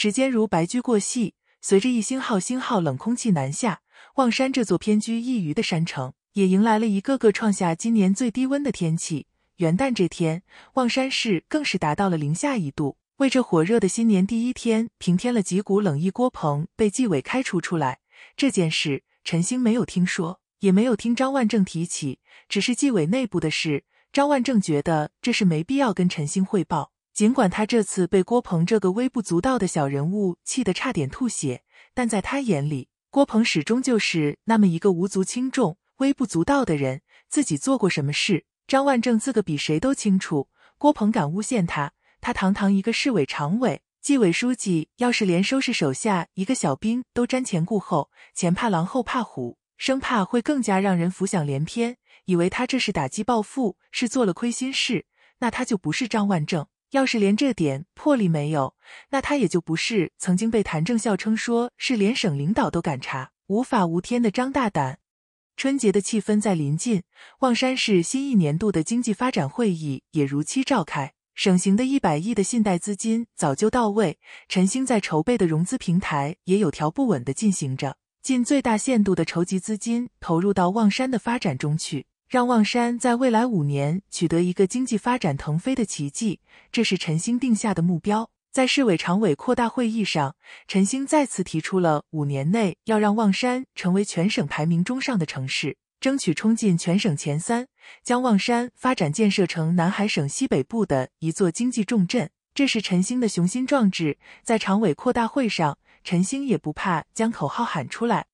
时间如白驹过隙，随着一星号星号冷空气南下，望山这座偏居一隅的山城也迎来了一个个创下今年最低温的天气。元旦这天，望山市更是达到了零下一度，为这火热的新年第一天平添了几股冷意。郭鹏被纪委开除出来这件事，陈星没有听说，也没有听张万正提起，只是纪委内部的事。张万正觉得这是没必要跟陈星汇报。尽管他这次被郭鹏这个微不足道的小人物气得差点吐血，但在他眼里，郭鹏始终就是那么一个无足轻重、微不足道的人。自己做过什么事，张万正自个比谁都清楚。郭鹏敢诬陷他，他堂堂一个市委常委、纪委书记，要是连收拾手下一个小兵都瞻前顾后，前怕狼后怕虎，生怕会更加让人浮想联翩，以为他这是打击报复，是做了亏心事，那他就不是张万正。要是连这点魄力没有，那他也就不是曾经被谭正笑称说是连省领导都敢查、无法无天的张大胆。春节的气氛在临近，望山市新一年度的经济发展会议也如期召开。省行的一百亿的信贷资金早就到位，陈兴在筹备的融资平台也有条不紊的进行着，尽最大限度的筹集资金投入到望山的发展中去。让望山在未来五年取得一个经济发展腾飞的奇迹，这是陈星定下的目标。在市委常委扩大会议上，陈星再次提出了五年内要让望山成为全省排名中上的城市，争取冲进全省前三，将望山发展建设成南海省西北部的一座经济重镇。这是陈星的雄心壮志。在常委扩大会上，陈星也不怕将口号喊出来。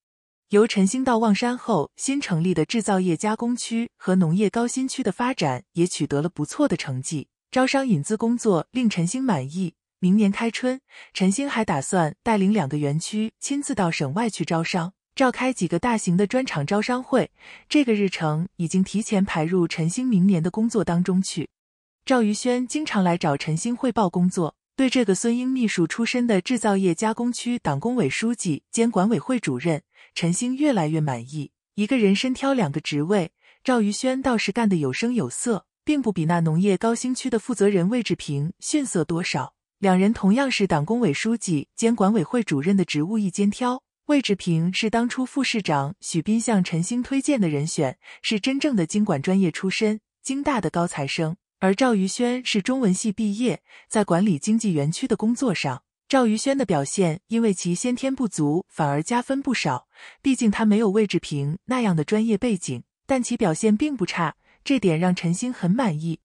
由陈兴到望山后，新成立的制造业加工区和农业高新区的发展也取得了不错的成绩。招商引资工作令陈兴满意。明年开春，陈兴还打算带领两个园区亲自到省外去招商，召开几个大型的专场招商会。这个日程已经提前排入陈兴明年的工作当中去。赵宇轩经常来找陈兴汇报工作，对这个孙英秘书出身的制造业加工区党工委书记兼管委会主任。陈星越来越满意，一个人身挑两个职位，赵宇轩倒是干得有声有色，并不比那农业高新区的负责人魏志平逊色多少。两人同样是党工委书记兼管委会主任的职务一肩挑，魏志平是当初副市长许斌向陈星推荐的人选，是真正的经管专业出身，京大的高材生，而赵宇轩是中文系毕业，在管理经济园区的工作上。赵宇轩的表现，因为其先天不足，反而加分不少。毕竟他没有魏志平那样的专业背景，但其表现并不差，这点让陈星很满意。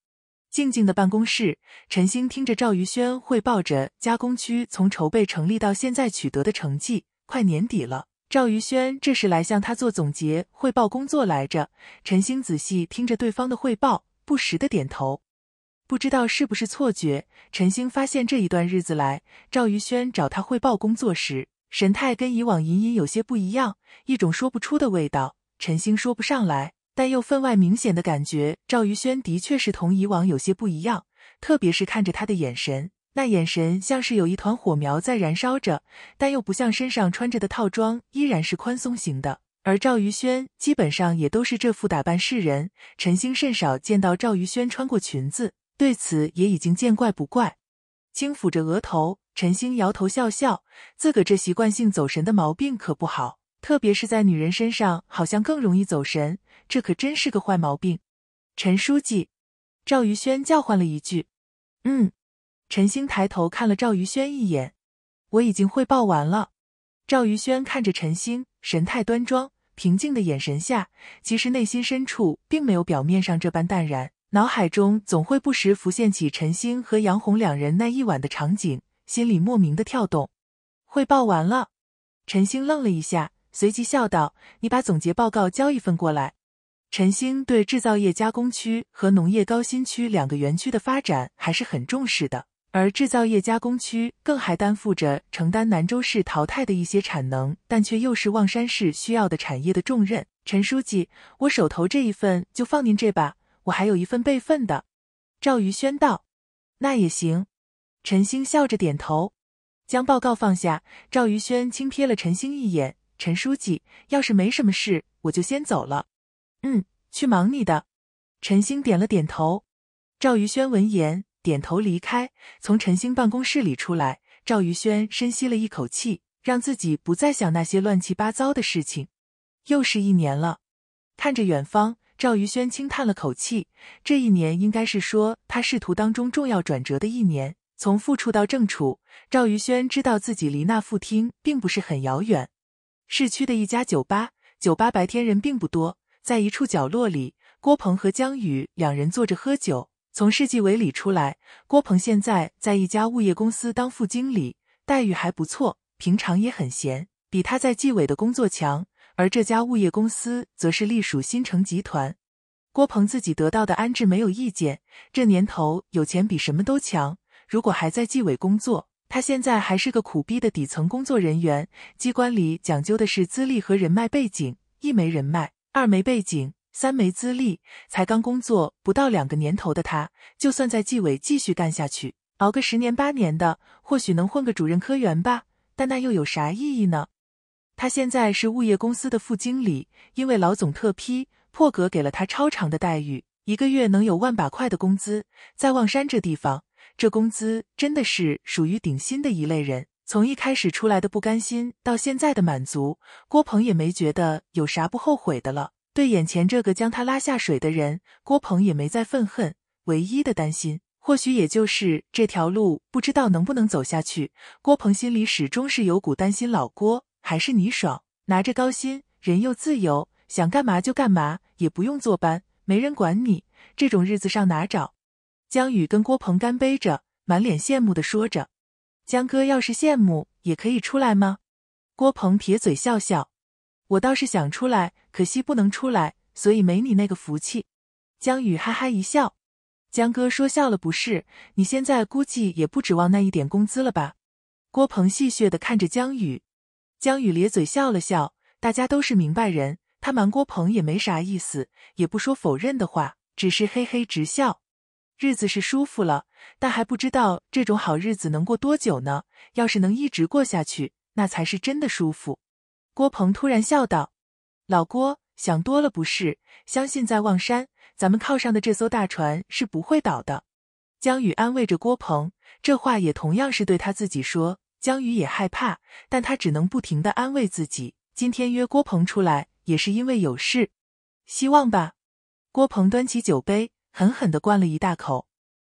静静的办公室，陈星听着赵宇轩汇报着加工区从筹备成立到现在取得的成绩。快年底了，赵宇轩这是来向他做总结汇报工作来着。陈星仔细听着对方的汇报，不时的点头。不知道是不是错觉，陈星发现这一段日子来，赵于轩找他汇报工作时，神态跟以往隐隐有些不一样，一种说不出的味道。陈星说不上来，但又分外明显的感觉，赵于轩的确是同以往有些不一样，特别是看着他的眼神，那眼神像是有一团火苗在燃烧着，但又不像身上穿着的套装依然是宽松型的。而赵于轩基本上也都是这副打扮示人，陈星甚少见到赵于轩穿过裙子。对此也已经见怪不怪，轻抚着额头，陈星摇头笑笑，自个这习惯性走神的毛病可不好，特别是在女人身上，好像更容易走神，这可真是个坏毛病。陈书记，赵宇轩叫唤了一句：“嗯。”陈星抬头看了赵宇轩一眼：“我已经汇报完了。”赵宇轩看着陈星，神态端庄，平静的眼神下，其实内心深处并没有表面上这般淡然。脑海中总会不时浮现起陈星和杨红两人那一晚的场景，心里莫名的跳动。汇报完了，陈星愣了一下，随即笑道：“你把总结报告交一份过来。”陈星对制造业加工区和农业高新区两个园区的发展还是很重视的，而制造业加工区更还担负着承担兰州市淘汰的一些产能，但却又是望山市需要的产业的重任。陈书记，我手头这一份就放您这吧。我还有一份备份的，赵于轩道：“那也行。”陈星笑着点头，将报告放下。赵于轩轻瞥了陈星一眼：“陈书记，要是没什么事，我就先走了。”“嗯，去忙你的。”陈星点了点头。赵宇轩闻言，点头离开。从陈星办公室里出来，赵宇轩深吸了一口气，让自己不再想那些乱七八糟的事情。又是一年了，看着远方。赵于轩轻叹了口气，这一年应该是说他仕途当中重要转折的一年，从副处到正处。赵于轩知道自己离那副厅并不是很遥远。市区的一家酒吧，酒吧白天人并不多，在一处角落里，郭鹏和江宇两人坐着喝酒。从市纪委里出来，郭鹏现在在一家物业公司当副经理，待遇还不错，平常也很闲，比他在纪委的工作强。而这家物业公司则是隶属新城集团。郭鹏自己得到的安置没有意见。这年头有钱比什么都强。如果还在纪委工作，他现在还是个苦逼的底层工作人员。机关里讲究的是资历和人脉背景，一没人脉，二没背景，三没资历。才刚工作不到两个年头的他，就算在纪委继续干下去，熬个十年八年的，或许能混个主任科员吧。但那又有啥意义呢？他现在是物业公司的副经理，因为老总特批，破格给了他超长的待遇，一个月能有万把块的工资，在望山这地方，这工资真的是属于顶薪的一类人。从一开始出来的不甘心，到现在的满足，郭鹏也没觉得有啥不后悔的了。对眼前这个将他拉下水的人，郭鹏也没再愤恨，唯一的担心，或许也就是这条路不知道能不能走下去。郭鹏心里始终是有股担心，老郭。还是你爽，拿着高薪，人又自由，想干嘛就干嘛，也不用坐班，没人管你，这种日子上哪找？江宇跟郭鹏干杯着，满脸羡慕的说着：“江哥要是羡慕，也可以出来吗？”郭鹏撇嘴笑笑：“我倒是想出来，可惜不能出来，所以没你那个福气。”江宇哈哈一笑：“江哥说笑了，不是？你现在估计也不指望那一点工资了吧？”郭鹏戏谑的看着江宇。江宇咧嘴笑了笑，大家都是明白人，他瞒郭鹏也没啥意思，也不说否认的话，只是嘿嘿直笑。日子是舒服了，但还不知道这种好日子能过多久呢。要是能一直过下去，那才是真的舒服。郭鹏突然笑道：“老郭，想多了不是？相信在望山，咱们靠上的这艘大船是不会倒的。”江宇安慰着郭鹏，这话也同样是对他自己说。江宇也害怕，但他只能不停的安慰自己。今天约郭鹏出来也是因为有事，希望吧。郭鹏端起酒杯，狠狠的灌了一大口。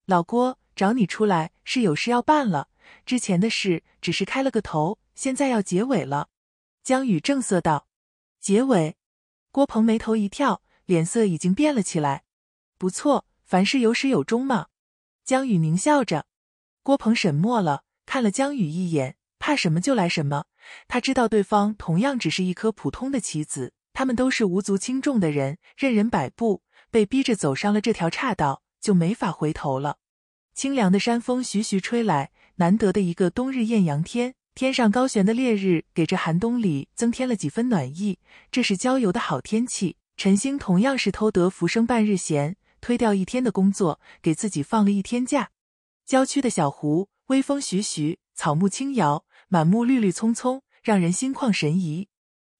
老郭找你出来是有事要办了，之前的事只是开了个头，现在要结尾了。江宇正色道：“结尾。”郭鹏眉头一跳，脸色已经变了起来。不错，凡事有始有终嘛。江宇狞笑着。郭鹏沉默了。看了江宇一眼，怕什么就来什么。他知道对方同样只是一颗普通的棋子，他们都是无足轻重的人，任人摆布。被逼着走上了这条岔道，就没法回头了。清凉的山风徐徐吹来，难得的一个冬日艳阳天，天上高悬的烈日给这寒冬里增添了几分暖意。这是郊游的好天气。陈星同样是偷得浮生半日闲，推掉一天的工作，给自己放了一天假。郊区的小湖。微风徐徐，草木轻摇，满目绿绿葱葱，让人心旷神怡。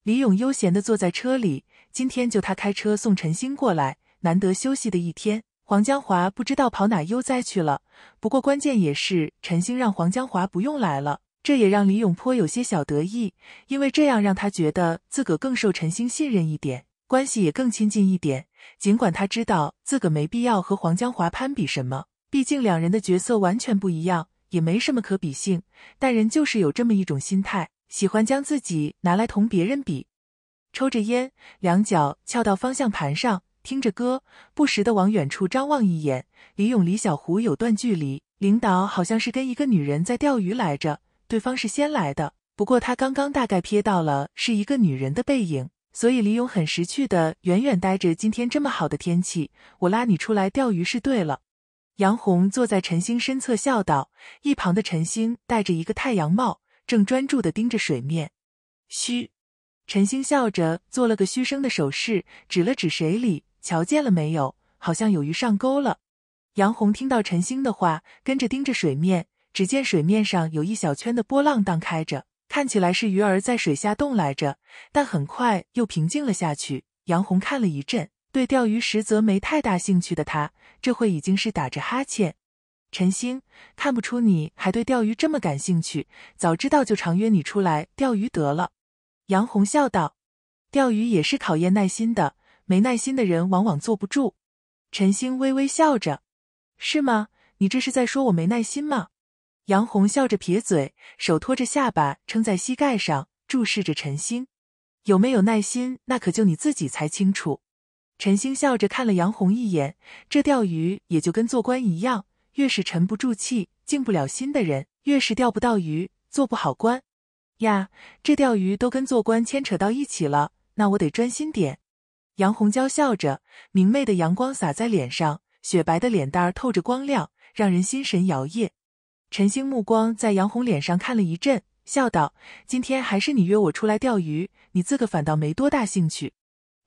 李勇悠闲地坐在车里，今天就他开车送陈星过来，难得休息的一天。黄江华不知道跑哪悠哉去了，不过关键也是陈星让黄江华不用来了，这也让李勇颇有些小得意，因为这样让他觉得自个更受陈星信任一点，关系也更亲近一点。尽管他知道自个没必要和黄江华攀比什么，毕竟两人的角色完全不一样。也没什么可比性，但人就是有这么一种心态，喜欢将自己拿来同别人比。抽着烟，两脚翘到方向盘上，听着歌，不时的往远处张望一眼。李勇离小胡有段距离，领导好像是跟一个女人在钓鱼来着，对方是先来的。不过他刚刚大概瞥到了是一个女人的背影，所以李勇很识趣的远远待着。今天这么好的天气，我拉你出来钓鱼是对了。杨红坐在陈星身侧，笑道。一旁的陈星戴着一个太阳帽，正专注的盯着水面。嘘，陈星笑着做了个嘘声的手势，指了指水里，瞧见了没有？好像有鱼上钩了。杨红听到陈星的话，跟着盯着水面。只见水面上有一小圈的波浪荡开着，看起来是鱼儿在水下动来着，但很快又平静了下去。杨红看了一阵。对钓鱼实则没太大兴趣的他，这会已经是打着哈欠。陈星，看不出你还对钓鱼这么感兴趣，早知道就常约你出来钓鱼得了。杨红笑道：“钓鱼也是考验耐心的，没耐心的人往往坐不住。”陈星微微笑着：“是吗？你这是在说我没耐心吗？”杨红笑着撇嘴，手托着下巴撑在膝盖上，注视着陈星：“有没有耐心，那可就你自己才清楚。”陈星笑着看了杨红一眼，这钓鱼也就跟做官一样，越是沉不住气、静不了心的人，越是钓不到鱼、做不好官。呀，这钓鱼都跟做官牵扯到一起了，那我得专心点。杨红娇笑着，明媚的阳光洒在脸上，雪白的脸蛋透着光亮，让人心神摇曳。陈星目光在杨红脸上看了一阵，笑道：“今天还是你约我出来钓鱼，你自个反倒没多大兴趣。”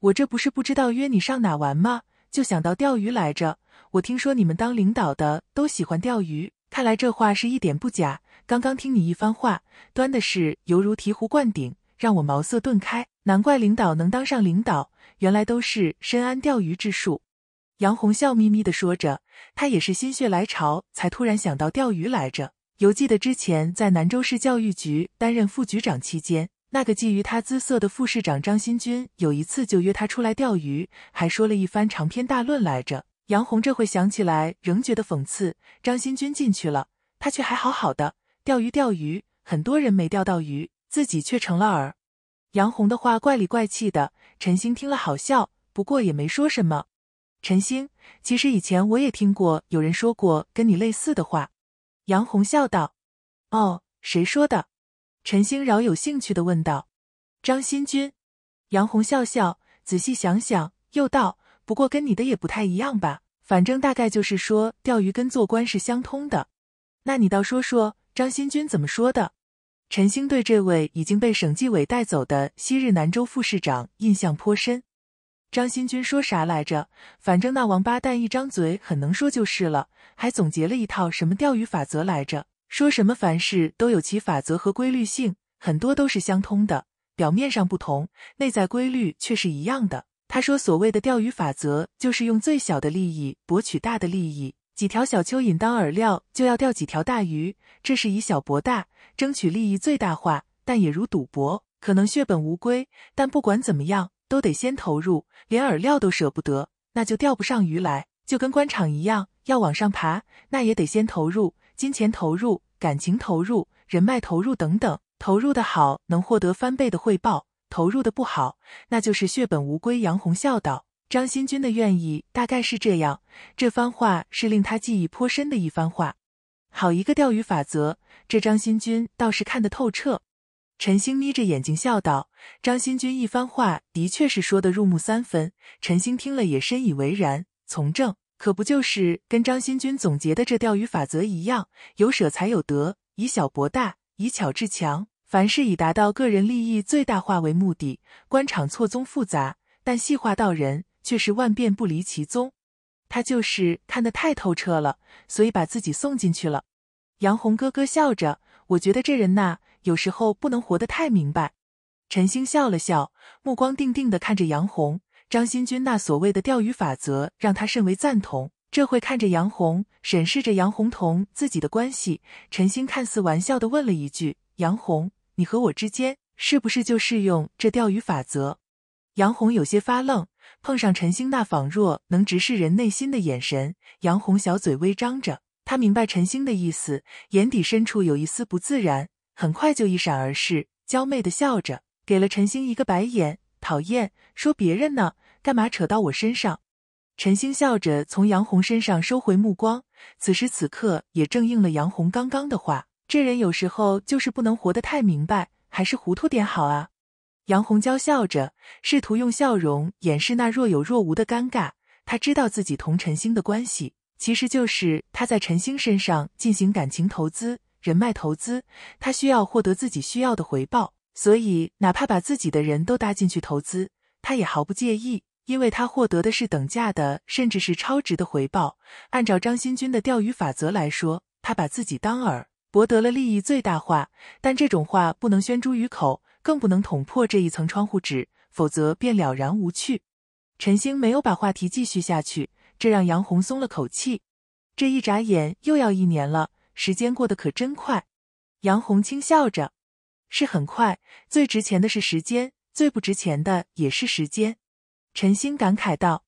我这不是不知道约你上哪玩吗？就想到钓鱼来着。我听说你们当领导的都喜欢钓鱼，看来这话是一点不假。刚刚听你一番话，端的是犹如醍醐灌顶，让我茅塞顿开。难怪领导能当上领导，原来都是深谙钓鱼之术。杨红笑眯眯地说着，他也是心血来潮才突然想到钓鱼来着。犹记得之前在兰州市教育局担任副局长期间。那个觊觎他姿色的副市长张新军，有一次就约他出来钓鱼，还说了一番长篇大论来着。杨红这会想起来，仍觉得讽刺。张新军进去了，他却还好好的钓鱼钓鱼。很多人没钓到鱼，自己却成了饵。杨红的话怪里怪气的，陈星听了好笑，不过也没说什么。陈星，其实以前我也听过有人说过跟你类似的话。杨红笑道：“哦，谁说的？”陈星饶有兴趣的问道：“张新军，杨红笑笑，仔细想想又道，不过跟你的也不太一样吧。反正大概就是说，钓鱼跟做官是相通的。那你倒说说，张新军怎么说的？”陈星对这位已经被省纪委带走的昔日南州副市长印象颇深。张新军说啥来着？反正那王八蛋一张嘴很能说就是了，还总结了一套什么钓鱼法则来着？说什么凡事都有其法则和规律性，很多都是相通的，表面上不同，内在规律却是一样的。他说：“所谓的钓鱼法则，就是用最小的利益博取大的利益，几条小蚯蚓当饵料，就要钓几条大鱼，这是以小博大，争取利益最大化。但也如赌博，可能血本无归。但不管怎么样，都得先投入，连饵料都舍不得，那就钓不上鱼来。就跟官场一样，要往上爬，那也得先投入。”金钱投入、感情投入、人脉投入等等，投入的好能获得翻倍的回报，投入的不好那就是血本无归。杨红笑道：“张新军的愿意大概是这样。”这番话是令他记忆颇深的一番话。好一个钓鱼法则，这张新军倒是看得透彻。陈星眯着眼睛笑道：“张新军一番话的确是说得入木三分。”陈星听了也深以为然。从政。可不就是跟张新军总结的这钓鱼法则一样，有舍才有得，以小博大，以巧制强，凡事以达到个人利益最大化为目的。官场错综复杂，但细化到人，却是万变不离其宗。他就是看得太透彻了，所以把自己送进去了。杨红咯咯笑着，我觉得这人呐，有时候不能活得太明白。陈星笑了笑，目光定定的看着杨红。张新军那所谓的钓鱼法则让他甚为赞同。这会看着杨红，审视着杨红同自己的关系，陈星看似玩笑的问了一句：“杨红，你和我之间是不是就适用这钓鱼法则？”杨红有些发愣，碰上陈星那仿若能直视人内心的眼神，杨红小嘴微张着，她明白陈星的意思，眼底深处有一丝不自然，很快就一闪而逝，娇媚的笑着，给了陈星一个白眼。讨厌，说别人呢，干嘛扯到我身上？陈星笑着从杨红身上收回目光，此时此刻也正应了杨红刚刚的话：这人有时候就是不能活得太明白，还是糊涂点好啊。杨红娇笑着，试图用笑容掩饰那若有若无的尴尬。她知道自己同陈星的关系，其实就是她在陈星身上进行感情投资、人脉投资，她需要获得自己需要的回报。所以，哪怕把自己的人都搭进去投资，他也毫不介意，因为他获得的是等价的，甚至是超值的回报。按照张新军的钓鱼法则来说，他把自己当饵，博得了利益最大化。但这种话不能宣诸于口，更不能捅破这一层窗户纸，否则便了然无趣。陈星没有把话题继续下去，这让杨红松了口气。这一眨眼又要一年了，时间过得可真快。杨红轻笑着。是很快，最值钱的是时间，最不值钱的也是时间。陈星感慨道：“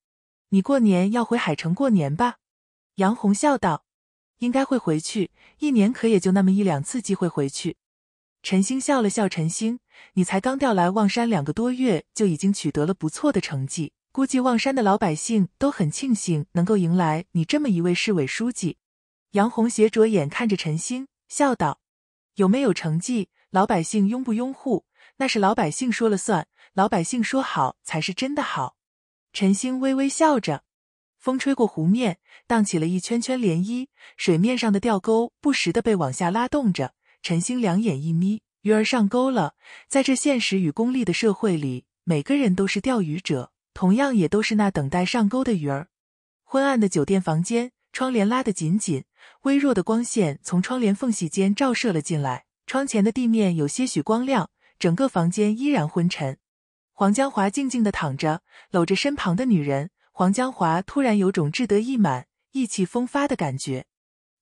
你过年要回海城过年吧？”杨红笑道：“应该会回去，一年可也就那么一两次机会回去。”陈星笑了笑：“陈星，你才刚调来望山两个多月，就已经取得了不错的成绩，估计望山的老百姓都很庆幸能够迎来你这么一位市委书记。”杨红斜着眼看着陈星，笑道：“有没有成绩？”老百姓拥不拥护，那是老百姓说了算。老百姓说好，才是真的好。陈星微微笑着，风吹过湖面，荡起了一圈圈涟漪。水面上的钓钩不时的被往下拉动着。陈星两眼一眯，鱼儿上钩了。在这现实与功利的社会里，每个人都是钓鱼者，同样也都是那等待上钩的鱼儿。昏暗的酒店房间，窗帘拉得紧紧，微弱的光线从窗帘缝隙间照射了进来。窗前的地面有些许光亮，整个房间依然昏沉。黄江华静静地躺着，搂着身旁的女人。黄江华突然有种志得意满意气风发的感觉。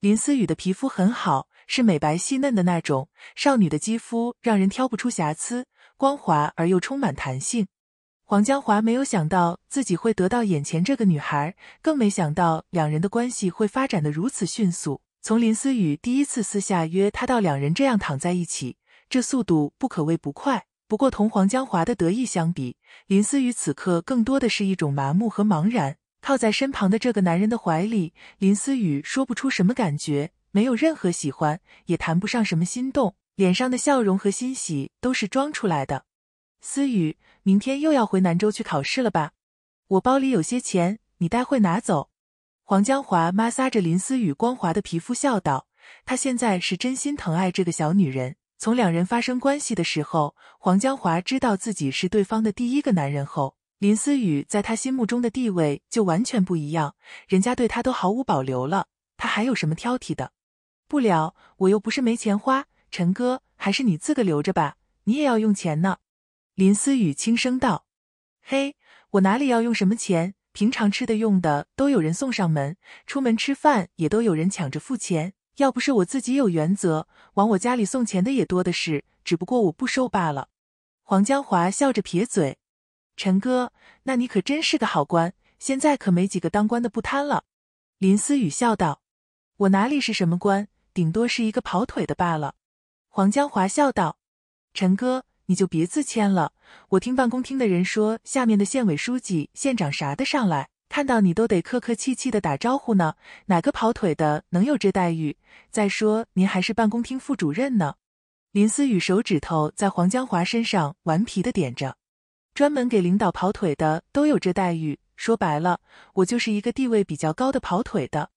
林思雨的皮肤很好，是美白细嫩的那种少女的肌肤，让人挑不出瑕疵，光滑而又充满弹性。黄江华没有想到自己会得到眼前这个女孩，更没想到两人的关系会发展得如此迅速。从林思雨第一次私下约他到两人这样躺在一起，这速度不可谓不快。不过同黄江华的得意相比，林思雨此刻更多的是一种麻木和茫然。靠在身旁的这个男人的怀里，林思雨说不出什么感觉，没有任何喜欢，也谈不上什么心动。脸上的笑容和欣喜都是装出来的。思雨，明天又要回南州去考试了吧？我包里有些钱，你待会拿走。黄江华摩挲着林思雨光滑的皮肤，笑道：“他现在是真心疼爱这个小女人。从两人发生关系的时候，黄江华知道自己是对方的第一个男人后，林思雨在他心目中的地位就完全不一样。人家对他都毫无保留了，他还有什么挑剔的？不了，我又不是没钱花。陈哥，还是你自个留着吧，你也要用钱呢。”林思雨轻声道：“嘿，我哪里要用什么钱？”平常吃的用的都有人送上门，出门吃饭也都有人抢着付钱。要不是我自己有原则，往我家里送钱的也多的是，只不过我不收罢了。黄江华笑着撇嘴：“陈哥，那你可真是个好官。现在可没几个当官的不贪了。”林思雨笑道：“我哪里是什么官，顶多是一个跑腿的罢了。”黄江华笑道：“陈哥。”你就别自谦了，我听办公厅的人说，下面的县委书记、县长啥的上来，看到你都得客客气气的打招呼呢。哪个跑腿的能有这待遇？再说您还是办公厅副主任呢。林思雨手指头在黄江华身上顽皮的点着，专门给领导跑腿的都有这待遇。说白了，我就是一个地位比较高的跑腿的。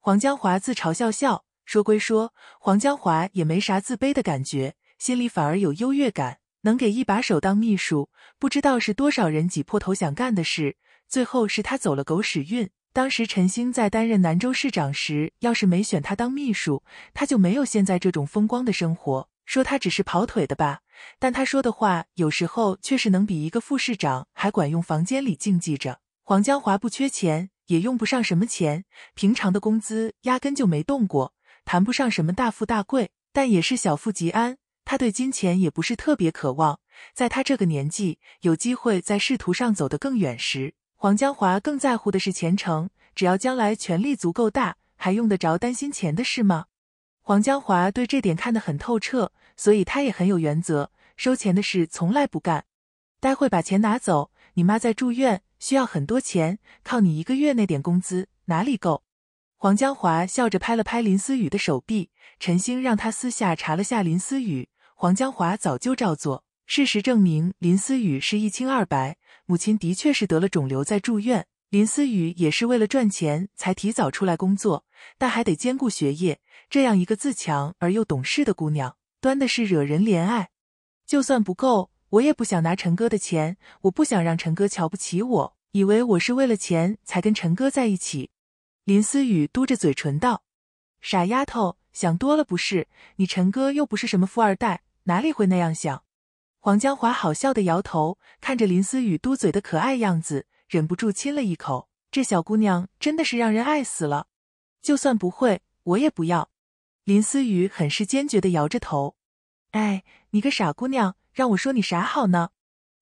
黄江华自嘲笑笑，说归说，黄江华也没啥自卑的感觉。心里反而有优越感，能给一把手当秘书，不知道是多少人挤破头想干的事。最后是他走了狗屎运。当时陈星在担任南州市长时，要是没选他当秘书，他就没有现在这种风光的生活。说他只是跑腿的吧，但他说的话有时候却是能比一个副市长还管用。房间里静寂着，黄江华不缺钱，也用不上什么钱，平常的工资压根就没动过，谈不上什么大富大贵，但也是小富即安。他对金钱也不是特别渴望，在他这个年纪有机会在仕途上走得更远时，黄江华更在乎的是前程。只要将来权力足够大，还用得着担心钱的事吗？黄江华对这点看得很透彻，所以他也很有原则，收钱的事从来不干。待会把钱拿走，你妈在住院，需要很多钱，靠你一个月那点工资哪里够？黄江华笑着拍了拍林思雨的手臂，陈星让他私下查了下林思雨。黄江华早就照做，事实证明林思雨是一清二白，母亲的确是得了肿瘤在住院，林思雨也是为了赚钱才提早出来工作，但还得兼顾学业。这样一个自强而又懂事的姑娘，端的是惹人怜爱。就算不够，我也不想拿陈哥的钱，我不想让陈哥瞧不起我，以为我是为了钱才跟陈哥在一起。林思雨嘟着嘴唇道：“傻丫头，想多了不是？你陈哥又不是什么富二代。”哪里会那样想？黄江华好笑的摇头，看着林思雨嘟嘴的可爱样子，忍不住亲了一口。这小姑娘真的是让人爱死了。就算不会，我也不要。林思雨很是坚决的摇着头。哎，你个傻姑娘，让我说你啥好呢？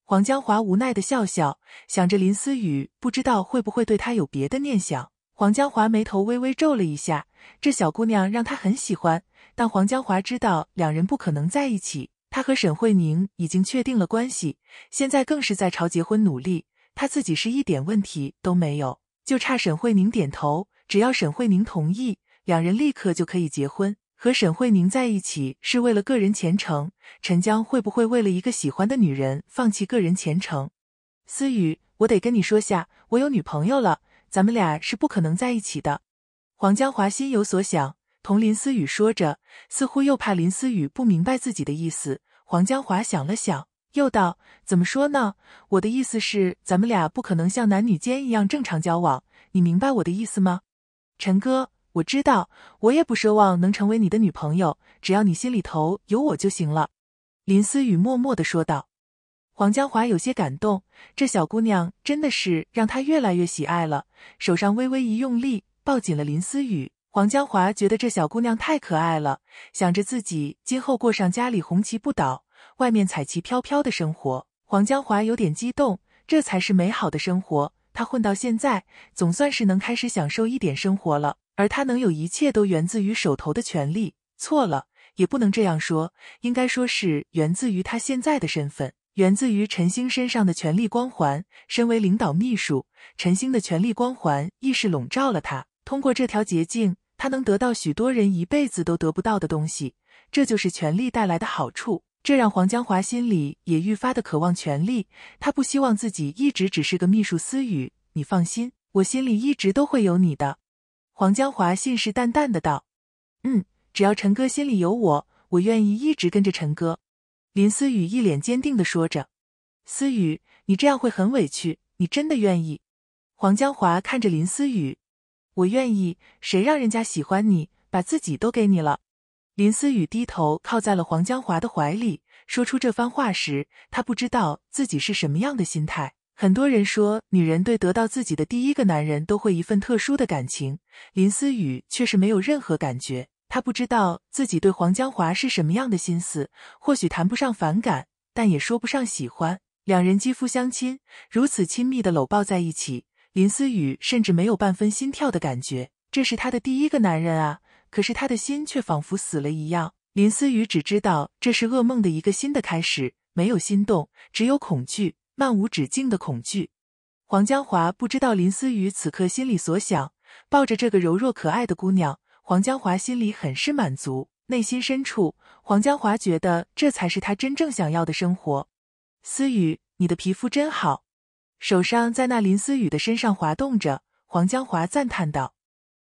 黄江华无奈的笑笑，想着林思雨不知道会不会对他有别的念想。黄江华眉头微微皱了一下，这小姑娘让他很喜欢。但黄江华知道两人不可能在一起，他和沈慧宁已经确定了关系，现在更是在朝结婚努力。他自己是一点问题都没有，就差沈慧宁点头，只要沈慧宁同意，两人立刻就可以结婚。和沈慧宁在一起是为了个人前程，陈江会不会为了一个喜欢的女人放弃个人前程？思雨，我得跟你说下，我有女朋友了，咱们俩是不可能在一起的。黄江华心有所想。同林思雨说着，似乎又怕林思雨不明白自己的意思。黄江华想了想，又道：“怎么说呢？我的意思是，咱们俩不可能像男女间一样正常交往。你明白我的意思吗？”陈哥，我知道，我也不奢望能成为你的女朋友，只要你心里头有我就行了。”林思雨默默的说道。黄江华有些感动，这小姑娘真的是让他越来越喜爱了。手上微微一用力，抱紧了林思雨。黄江华觉得这小姑娘太可爱了，想着自己今后过上家里红旗不倒，外面彩旗飘飘的生活。黄江华有点激动，这才是美好的生活。他混到现在，总算是能开始享受一点生活了。而他能有一切，都源自于手头的权利。错了，也不能这样说，应该说是源自于他现在的身份，源自于陈星身上的权力光环。身为领导秘书，陈星的权力光环亦是笼罩了他。通过这条捷径。他能得到许多人一辈子都得不到的东西，这就是权力带来的好处。这让黄江华心里也愈发的渴望权力。他不希望自己一直只是个秘书。思雨，你放心，我心里一直都会有你的。黄江华信誓旦旦的道：“嗯，只要陈哥心里有我，我愿意一直跟着陈哥。”林思雨一脸坚定的说着：“思雨，你这样会很委屈，你真的愿意？”黄江华看着林思雨。我愿意，谁让人家喜欢你，把自己都给你了。林思雨低头靠在了黄江华的怀里，说出这番话时，她不知道自己是什么样的心态。很多人说，女人对得到自己的第一个男人都会一份特殊的感情，林思雨却是没有任何感觉。她不知道自己对黄江华是什么样的心思，或许谈不上反感，但也说不上喜欢。两人肌肤相亲，如此亲密的搂抱在一起。林思雨甚至没有半分心跳的感觉，这是她的第一个男人啊，可是他的心却仿佛死了一样。林思雨只知道这是噩梦的一个新的开始，没有心动，只有恐惧，漫无止境的恐惧。黄江华不知道林思雨此刻心里所想，抱着这个柔弱可爱的姑娘，黄江华心里很是满足，内心深处，黄江华觉得这才是他真正想要的生活。思雨，你的皮肤真好。手上在那林思雨的身上滑动着，黄江华赞叹道：“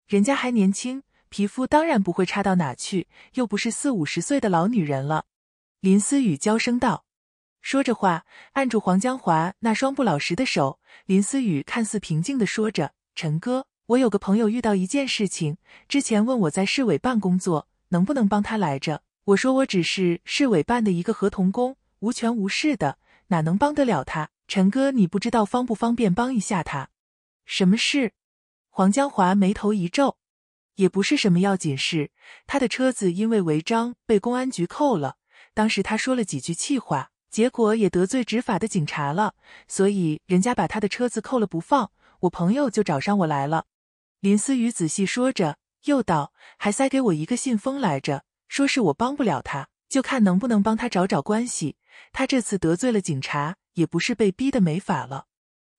人家还年轻，皮肤当然不会差到哪去，又不是四五十岁的老女人了。”林思雨娇声道，说着话按住黄江华那双不老实的手。林思雨看似平静的说着：“陈哥，我有个朋友遇到一件事情，之前问我在市委办工作能不能帮他来着，我说我只是市委办的一个合同工，无权无势的，哪能帮得了他。”陈哥，你不知道方不方便帮一下他？什么事？黄江华眉头一皱，也不是什么要紧事。他的车子因为违章被公安局扣了，当时他说了几句气话，结果也得罪执法的警察了，所以人家把他的车子扣了不放。我朋友就找上我来了。林思雨仔细说着，又道：“还塞给我一个信封来着，说是我帮不了他，就看能不能帮他找找关系。他这次得罪了警察。”也不是被逼的没法了，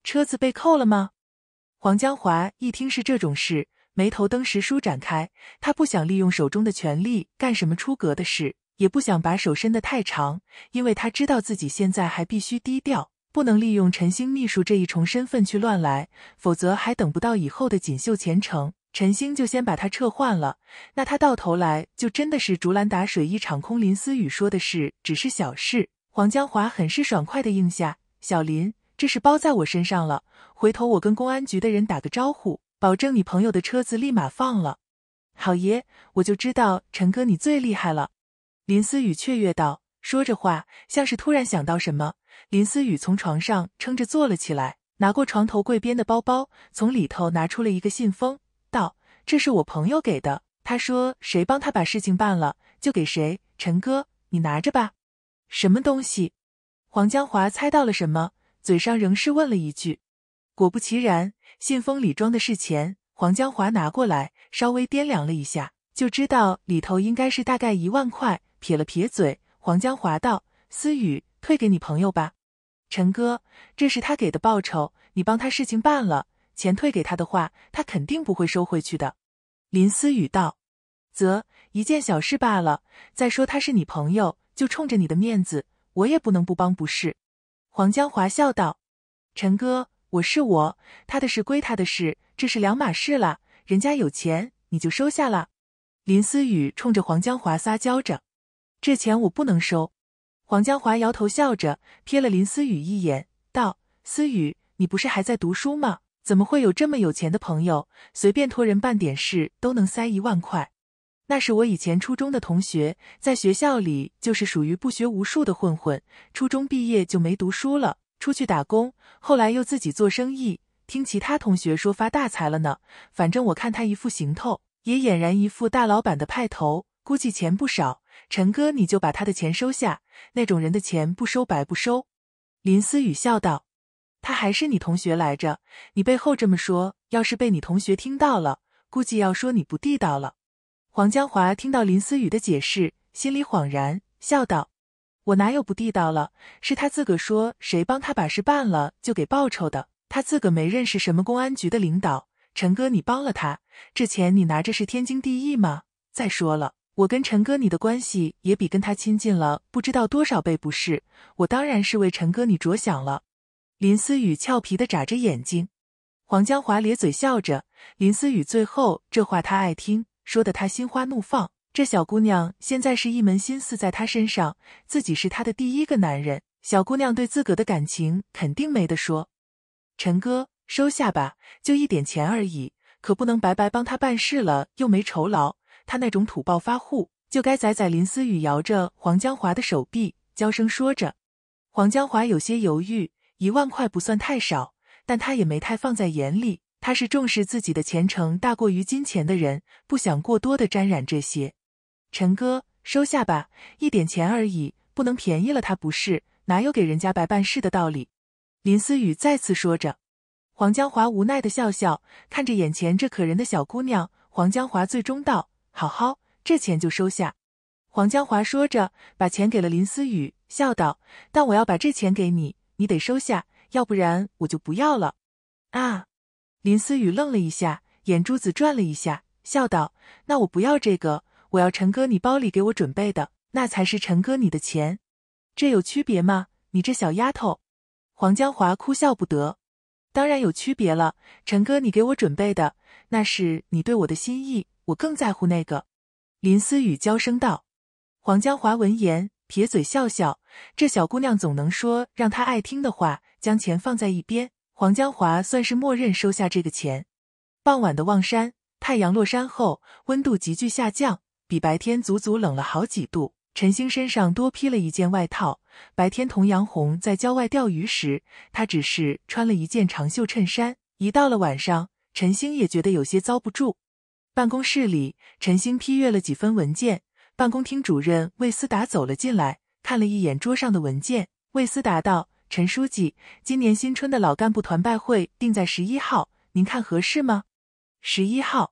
车子被扣了吗？黄江华一听是这种事，眉头登时舒展开。他不想利用手中的权力干什么出格的事，也不想把手伸得太长，因为他知道自己现在还必须低调，不能利用陈星秘书这一重身份去乱来，否则还等不到以后的锦绣前程，陈星就先把他撤换了，那他到头来就真的是竹篮打水一场空。林思雨说的事只是小事。黄江华很是爽快的应下：“小林，这是包在我身上了。回头我跟公安局的人打个招呼，保证你朋友的车子立马放了。”“好爷，我就知道陈哥你最厉害了。”林思雨雀跃道。说着话，像是突然想到什么，林思雨从床上撑着坐了起来，拿过床头柜边的包包，从里头拿出了一个信封，道：“这是我朋友给的。他说谁帮他把事情办了，就给谁。陈哥，你拿着吧。”什么东西？黄江华猜到了什么，嘴上仍是问了一句。果不其然，信封里装的是钱。黄江华拿过来，稍微掂量了一下，就知道里头应该是大概一万块。撇了撇嘴，黄江华道：“思雨，退给你朋友吧。陈哥，这是他给的报酬，你帮他事情办了，钱退给他的话，他肯定不会收回去的。”林思雨道：“则一件小事罢了。再说他是你朋友。”就冲着你的面子，我也不能不帮，不是？黄江华笑道：“陈哥，我是我，他的事归他的事，这是两码事了。人家有钱，你就收下啦。”林思雨冲着黄江华撒娇着：“这钱我不能收。”黄江华摇头笑着，瞥了林思雨一眼，道：“思雨，你不是还在读书吗？怎么会有这么有钱的朋友？随便托人办点事都能塞一万块？”那是我以前初中的同学，在学校里就是属于不学无术的混混，初中毕业就没读书了，出去打工，后来又自己做生意，听其他同学说发大财了呢。反正我看他一副行头，也俨然一副大老板的派头，估计钱不少。陈哥，你就把他的钱收下，那种人的钱不收白不收。”林思雨笑道，“他还是你同学来着，你背后这么说，要是被你同学听到了，估计要说你不地道了。”黄江华听到林思雨的解释，心里恍然，笑道：“我哪有不地道了？是他自个说，谁帮他把事办了就给报酬的。他自个没认识什么公安局的领导。陈哥，你帮了他，这钱你拿着是天经地义吗？再说了，我跟陈哥你的关系也比跟他亲近了不知道多少倍，不是？我当然是为陈哥你着想了。”林思雨俏皮的眨着眼睛，黄江华咧嘴笑着。林思雨最后这话他爱听。说的他心花怒放，这小姑娘现在是一门心思在他身上，自己是她的第一个男人，小姑娘对自个的感情肯定没得说。陈哥，收下吧，就一点钱而已，可不能白白帮他办事了又没酬劳。他那种土暴发户，就该宰宰。林思雨摇着黄江华的手臂，娇声说着。黄江华有些犹豫，一万块不算太少，但他也没太放在眼里。他是重视自己的前程大过于金钱的人，不想过多的沾染这些。陈哥，收下吧，一点钱而已，不能便宜了他，不是？哪有给人家白办事的道理？林思雨再次说着。黄江华无奈的笑笑，看着眼前这可人的小姑娘，黄江华最终道：“好好，这钱就收下。”黄江华说着，把钱给了林思雨，笑道：“但我要把这钱给你，你得收下，要不然我就不要了。”啊。林思雨愣了一下，眼珠子转了一下，笑道：“那我不要这个，我要陈哥你包里给我准备的，那才是陈哥你的钱，这有区别吗？你这小丫头。”黄江华哭笑不得：“当然有区别了，陈哥你给我准备的，那是你对我的心意，我更在乎那个。”林思雨娇声道。黄江华闻言，撇嘴笑笑：“这小姑娘总能说让她爱听的话。”将钱放在一边。黄江华算是默认收下这个钱。傍晚的望山，太阳落山后，温度急剧下降，比白天足足冷了好几度。陈星身上多披了一件外套。白天，童阳红在郊外钓鱼时，他只是穿了一件长袖衬衫。一到了晚上，陈星也觉得有些遭不住。办公室里，陈星批阅了几份文件。办公厅主任魏思达走了进来，看了一眼桌上的文件，魏思达道。陈书记，今年新春的老干部团拜会定在十一号，您看合适吗？十一号，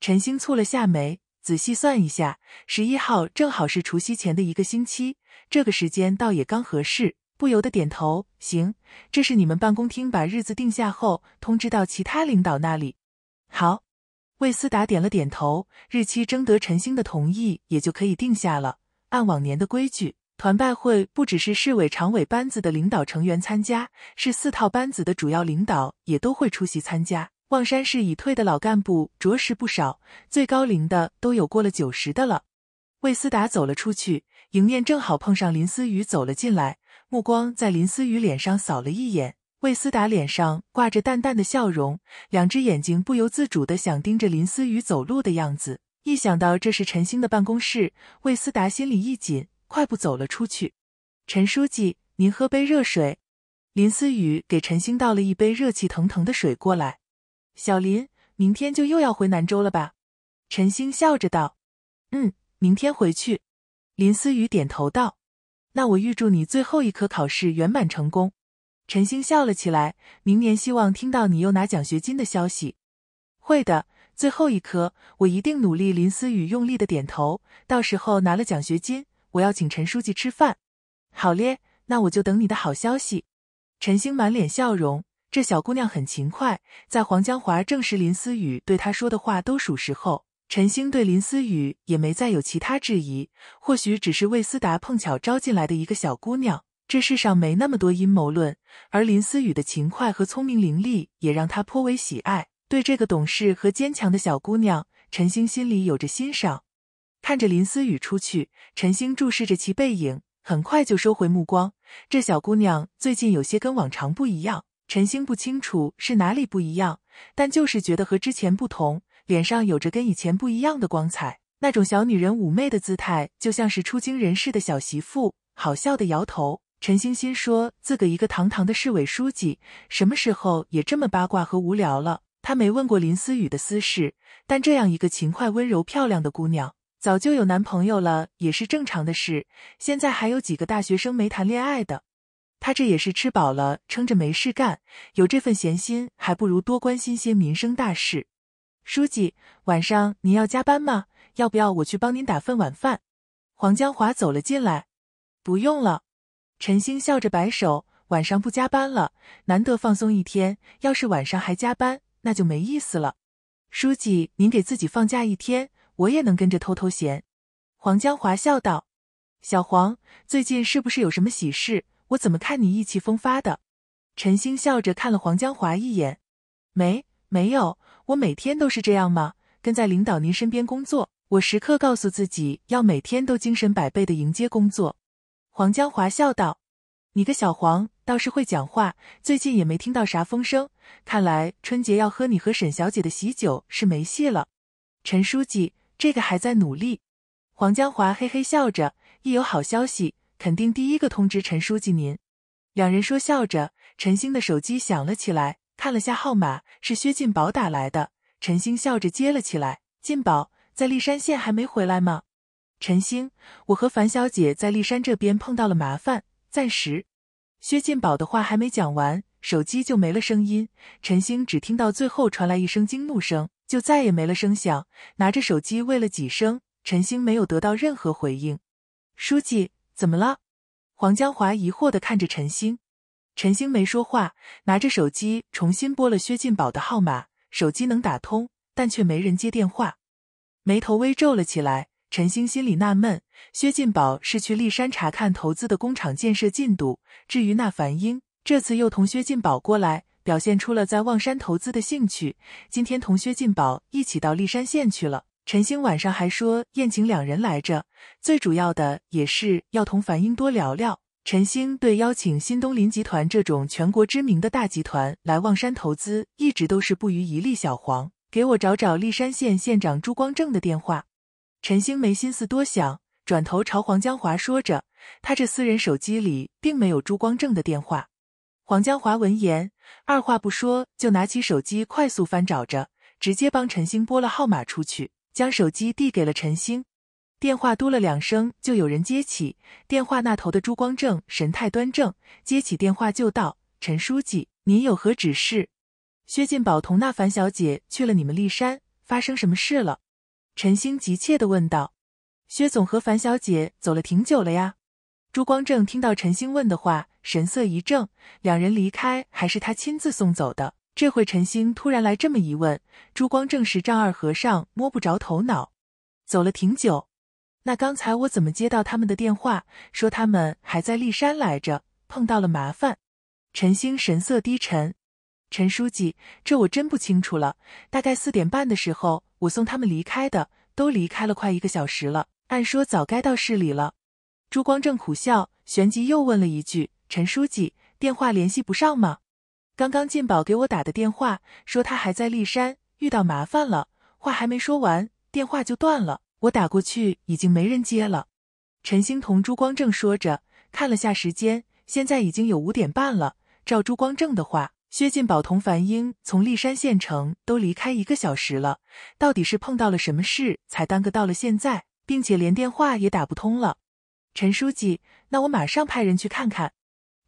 陈兴蹙了下眉，仔细算一下，十一号正好是除夕前的一个星期，这个时间倒也刚合适，不由得点头。行，这是你们办公厅把日子定下后，通知到其他领导那里。好，魏思达点了点头，日期征得陈兴的同意，也就可以定下了。按往年的规矩。团拜会不只是市委常委班子的领导成员参加，是四套班子的主要领导也都会出席参加。望山市已退的老干部着实不少，最高龄的都有过了九十的了。魏思达走了出去，迎面正好碰上林思雨走了进来，目光在林思雨脸上扫了一眼。魏思达脸上挂着淡淡的笑容，两只眼睛不由自主的想盯着林思雨走路的样子。一想到这是陈星的办公室，魏思达心里一紧。快步走了出去。陈书记，您喝杯热水。林思雨给陈星倒了一杯热气腾腾的水过来。小林，明天就又要回南州了吧？陈星笑着道：“嗯，明天回去。”林思雨点头道：“那我预祝你最后一科考试圆满成功。”陈星笑了起来：“明年希望听到你又拿奖学金的消息。”“会的，最后一科我一定努力。”林思雨用力的点头。到时候拿了奖学金。我要请陈书记吃饭，好咧，那我就等你的好消息。陈星满脸笑容，这小姑娘很勤快。在黄江华证实林思雨对她说的话都属实后，陈星对林思雨也没再有其他质疑。或许只是魏思达碰巧招进来的一个小姑娘。这世上没那么多阴谋论，而林思雨的勤快和聪明伶俐也让他颇为喜爱。对这个懂事和坚强的小姑娘，陈星心里有着欣赏。看着林思雨出去，陈星注视着其背影，很快就收回目光。这小姑娘最近有些跟往常不一样，陈星不清楚是哪里不一样，但就是觉得和之前不同，脸上有着跟以前不一样的光彩，那种小女人妩媚的姿态，就像是出京人士的小媳妇。好笑的摇头，陈星心说：自个一个堂堂的市委书记，什么时候也这么八卦和无聊了？他没问过林思雨的私事，但这样一个勤快、温柔、漂亮的姑娘。早就有男朋友了，也是正常的事。现在还有几个大学生没谈恋爱的，他这也是吃饱了撑着没事干，有这份闲心，还不如多关心些民生大事。书记，晚上您要加班吗？要不要我去帮您打份晚饭？黄江华走了进来。不用了，陈星笑着摆手，晚上不加班了，难得放松一天，要是晚上还加班，那就没意思了。书记，您给自己放假一天。我也能跟着偷偷闲，黄江华笑道：“小黄，最近是不是有什么喜事？我怎么看你意气风发的？”陈星笑着看了黄江华一眼：“没，没有，我每天都是这样吗？跟在领导您身边工作，我时刻告诉自己要每天都精神百倍的迎接工作。”黄江华笑道：“你个小黄倒是会讲话。最近也没听到啥风声，看来春节要喝你和沈小姐的喜酒是没戏了。”陈书记。这个还在努力，黄江华嘿嘿笑着，一有好消息肯定第一个通知陈书记您。两人说笑着，陈星的手机响了起来，看了下号码是薛进宝打来的，陈星笑着接了起来。进宝，在丽山县还没回来吗？陈星，我和樊小姐在丽山这边碰到了麻烦，暂时。薛进宝的话还没讲完，手机就没了声音，陈星只听到最后传来一声惊怒声。就再也没了声响，拿着手机喂了几声，陈星没有得到任何回应。书记，怎么了？黄江华疑惑的看着陈星，陈星没说话，拿着手机重新拨了薛进宝的号码，手机能打通，但却没人接电话，眉头微皱了起来。陈星心里纳闷，薛进宝是去骊山查看投资的工厂建设进度，至于那凡英，这次又同薛进宝过来。表现出了在望山投资的兴趣。今天同薛进宝一起到历山县去了。陈星晚上还说宴请两人来着。最主要的也是要同樊英多聊聊。陈星对邀请新东林集团这种全国知名的大集团来望山投资，一直都是不遗余力。小黄，给我找找历山县县长朱光正的电话。陈星没心思多想，转头朝黄江华说着，他这私人手机里并没有朱光正的电话。黄江华闻言。二话不说，就拿起手机，快速翻找着，直接帮陈星拨了号码出去，将手机递给了陈星。电话嘟了两声，就有人接起。电话那头的朱光正神态端正，接起电话就道：“陈书记，您有何指示？”薛进宝同那樊小姐去了你们骊山，发生什么事了？”陈星急切的问道。“薛总和樊小姐走了挺久了呀。”朱光正听到陈星问的话。神色一怔，两人离开还是他亲自送走的。这会陈星突然来这么一问，朱光正是丈二和尚摸不着头脑。走了挺久，那刚才我怎么接到他们的电话，说他们还在骊山来着，碰到了麻烦？陈星神色低沉，陈书记，这我真不清楚了。大概四点半的时候，我送他们离开的，都离开了快一个小时了，按说早该到市里了。朱光正苦笑，旋即又问了一句。陈书记，电话联系不上吗？刚刚进宝给我打的电话，说他还在骊山遇到麻烦了，话还没说完，电话就断了。我打过去已经没人接了。陈星同朱光正说着，看了下时间，现在已经有五点半了。照朱光正的话，薛晋宝同樊英从骊山县城都离开一个小时了，到底是碰到了什么事才耽搁到了现在，并且连电话也打不通了。陈书记，那我马上派人去看看。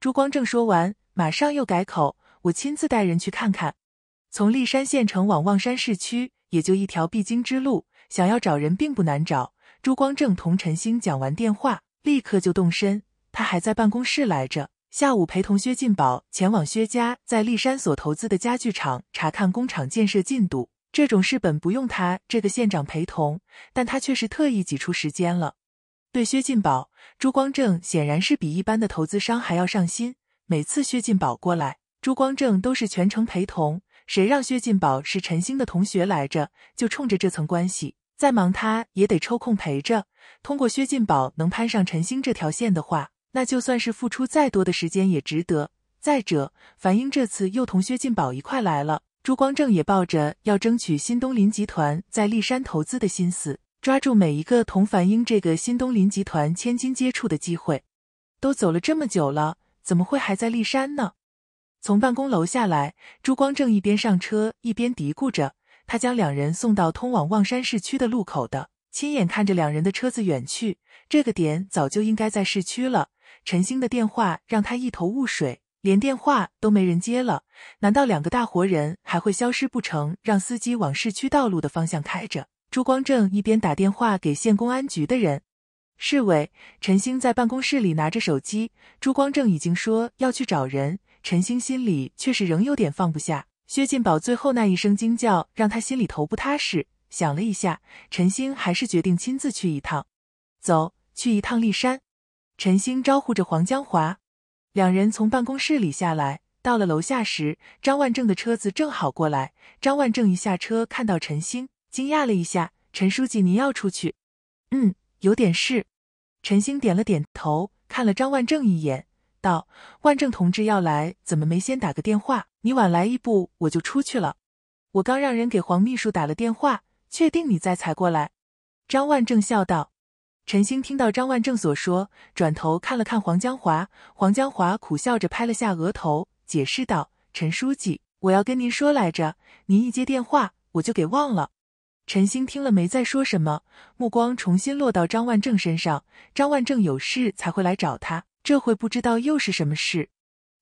朱光正说完，马上又改口：“我亲自带人去看看。从历山县城往望山市区，也就一条必经之路，想要找人并不难找。”朱光正同陈星讲完电话，立刻就动身。他还在办公室来着，下午陪同薛进宝前往薛家在历山所投资的家具厂查看工厂建设进度。这种事本不用他这个县长陪同，但他却是特意挤出时间了。对薛进宝，朱光正显然是比一般的投资商还要上心。每次薛进宝过来，朱光正都是全程陪同。谁让薛进宝是陈星的同学来着？就冲着这层关系，再忙他也得抽空陪着。通过薛进宝能攀上陈星这条线的话，那就算是付出再多的时间也值得。再者，樊英这次又同薛进宝一块来了，朱光正也抱着要争取新东林集团在立山投资的心思。抓住每一个同凡英这个新东林集团千金接触的机会。都走了这么久了，怎么会还在骊山呢？从办公楼下来，朱光正一边上车一边嘀咕着。他将两人送到通往望山市区的路口的，亲眼看着两人的车子远去。这个点早就应该在市区了。陈星的电话让他一头雾水，连电话都没人接了。难道两个大活人还会消失不成？让司机往市区道路的方向开着。朱光正一边打电话给县公安局的人，市委陈星在办公室里拿着手机。朱光正已经说要去找人，陈星心里却是仍有点放不下。薛进宝最后那一声惊叫让他心里头不踏实。想了一下，陈星还是决定亲自去一趟。走去一趟骊山，陈星招呼着黄江华，两人从办公室里下来，到了楼下时，张万正的车子正好过来。张万正一下车看到陈星，惊讶了一下，陈书记，您要出去？嗯，有点事。陈星点了点头，看了张万正一眼，道：“万正同志要来，怎么没先打个电话？你晚来一步，我就出去了。我刚让人给黄秘书打了电话，确定你再才过来。”张万正笑道。陈星听到张万正所说，转头看了看黄江华，黄江华苦笑着拍了下额头，解释道：“陈书记，我要跟您说来着，您一接电话，我就给忘了。”陈星听了，没再说什么，目光重新落到张万正身上。张万正有事才会来找他，这会不知道又是什么事。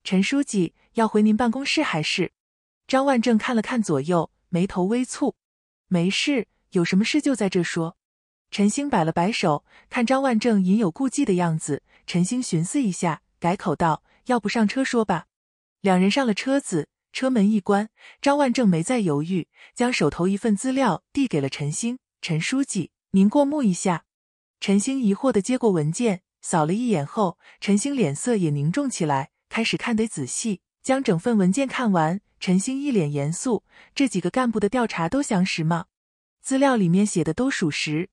陈书记要回您办公室还是？张万正看了看左右，眉头微蹙。没事，有什么事就在这说。陈星摆了摆手，看张万正隐有顾忌的样子，陈星寻思一下，改口道：“要不上车说吧。”两人上了车子。车门一关，张万正没再犹豫，将手头一份资料递给了陈星。陈书记，您过目一下。陈星疑惑的接过文件，扫了一眼后，陈星脸色也凝重起来，开始看得仔细。将整份文件看完，陈星一脸严肃：“这几个干部的调查都详实吗？”资料里面写的都属实。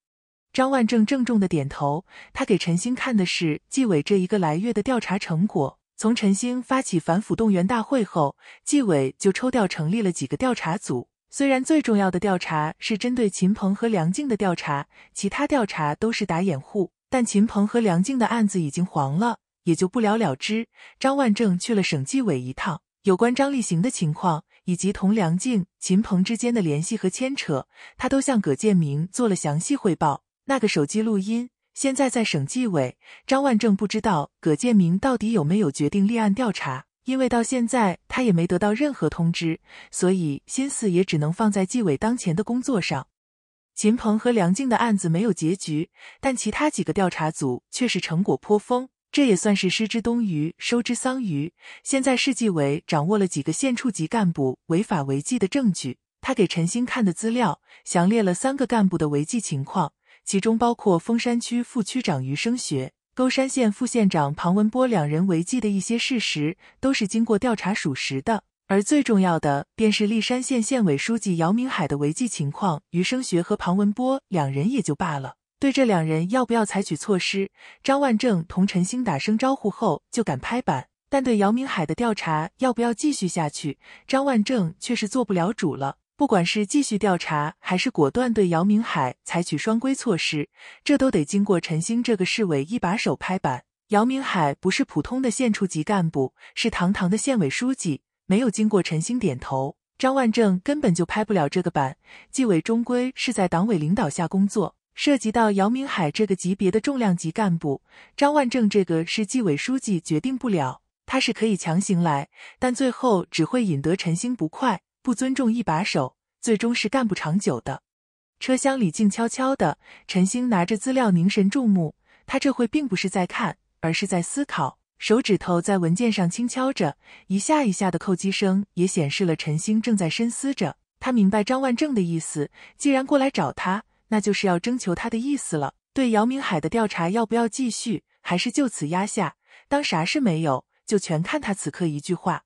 张万正郑重的点头。他给陈星看的是纪委这一个来月的调查成果。从陈星发起反腐动员大会后，纪委就抽调成立了几个调查组。虽然最重要的调查是针对秦鹏和梁静的调查，其他调查都是打掩护，但秦鹏和梁静的案子已经黄了，也就不了了之。张万正去了省纪委一趟，有关张立行的情况以及同梁静、秦鹏之间的联系和牵扯，他都向葛建明做了详细汇报。那个手机录音。现在在省纪委，张万正不知道葛建明到底有没有决定立案调查，因为到现在他也没得到任何通知，所以心思也只能放在纪委当前的工作上。秦鹏和梁静的案子没有结局，但其他几个调查组却是成果颇丰，这也算是失之东隅，收之桑榆。现在市纪委掌握了几个县处级干部违法违纪的证据，他给陈星看的资料详列了三个干部的违纪情况。其中包括峰山区副区长余生学、沟山县副县长庞文波两人违纪的一些事实，都是经过调查属实的。而最重要的便是立山县县委书记姚明海的违纪情况，余生学和庞文波两人也就罢了。对这两人要不要采取措施，张万正同陈兴打声招呼后就敢拍板。但对姚明海的调查要不要继续下去，张万正却是做不了主了。不管是继续调查还是果断对姚明海采取双规措施，这都得经过陈星这个市委一把手拍板。姚明海不是普通的县处级干部，是堂堂的县委书记，没有经过陈星点头，张万正根本就拍不了这个板。纪委终归是在党委领导下工作，涉及到姚明海这个级别的重量级干部，张万正这个是纪委书记决定不了，他是可以强行来，但最后只会引得陈星不快。不尊重一把手，最终是干不长久的。车厢里静悄悄的，陈星拿着资料凝神注目。他这会并不是在看，而是在思考，手指头在文件上轻敲着，一下一下的叩击声也显示了陈星正在深思着。他明白张万正的意思，既然过来找他，那就是要征求他的意思了。对姚明海的调查要不要继续，还是就此压下，当啥事没有，就全看他此刻一句话。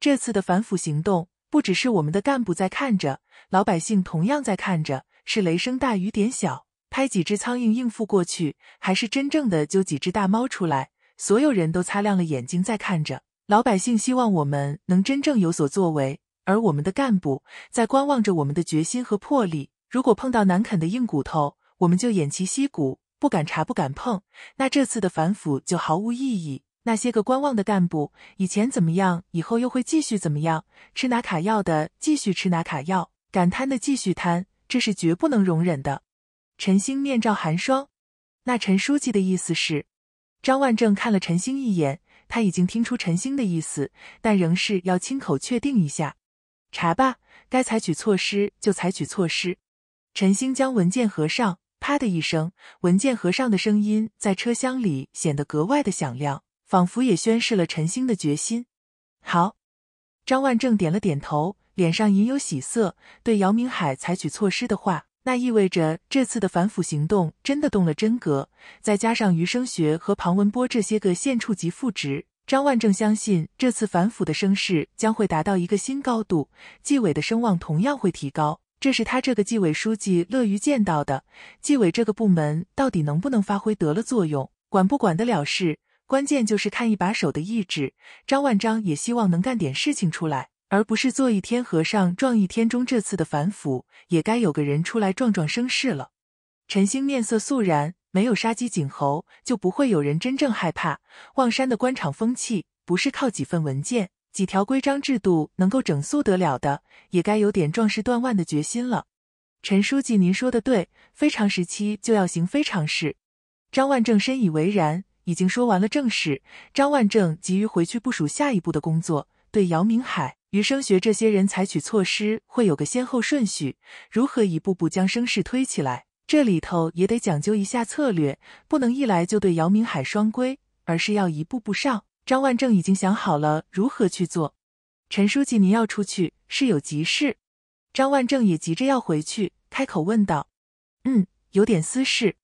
这次的反腐行动。不只是我们的干部在看着，老百姓同样在看着。是雷声大雨点小，拍几只苍蝇应付过去，还是真正的揪几只大猫出来？所有人都擦亮了眼睛在看着。老百姓希望我们能真正有所作为，而我们的干部在观望着我们的决心和魄力。如果碰到难啃的硬骨头，我们就偃旗息鼓，不敢查、不敢碰，那这次的反腐就毫无意义。那些个观望的干部，以前怎么样，以后又会继续怎么样？吃拿卡要的继续吃拿卡要，敢贪的继续贪，这是绝不能容忍的。陈兴面罩寒霜，那陈书记的意思是，张万正看了陈兴一眼，他已经听出陈兴的意思，但仍是要亲口确定一下。查吧，该采取措施就采取措施。陈兴将文件合上，啪的一声，文件合上的声音在车厢里显得格外的响亮。仿佛也宣示了陈星的决心。好，张万正点了点头，脸上隐有喜色。对姚明海采取措施的话，那意味着这次的反腐行动真的动了真格。再加上余生学和庞文波这些个县处级副职，张万正相信这次反腐的声势将会达到一个新高度，纪委的声望同样会提高。这是他这个纪委书记乐于见到的。纪委这个部门到底能不能发挥得了作用，管不管得了事？关键就是看一把手的意志。张万章也希望能干点事情出来，而不是做一天和尚撞一天钟。这次的反腐，也该有个人出来壮壮声势了。陈兴面色肃然，没有杀鸡儆猴，就不会有人真正害怕。望山的官场风气，不是靠几份文件、几条规章制度能够整肃得了的，也该有点壮士断腕的决心了。陈书记，您说的对，非常时期就要行非常事。张万正深以为然。已经说完了正事，张万正急于回去部署下一步的工作，对姚明海、余生学这些人采取措施会有个先后顺序，如何一步步将声势推起来，这里头也得讲究一下策略，不能一来就对姚明海双规，而是要一步步上。张万正已经想好了如何去做。陈书记，您要出去是有急事？张万正也急着要回去，开口问道：“嗯，有点私事。”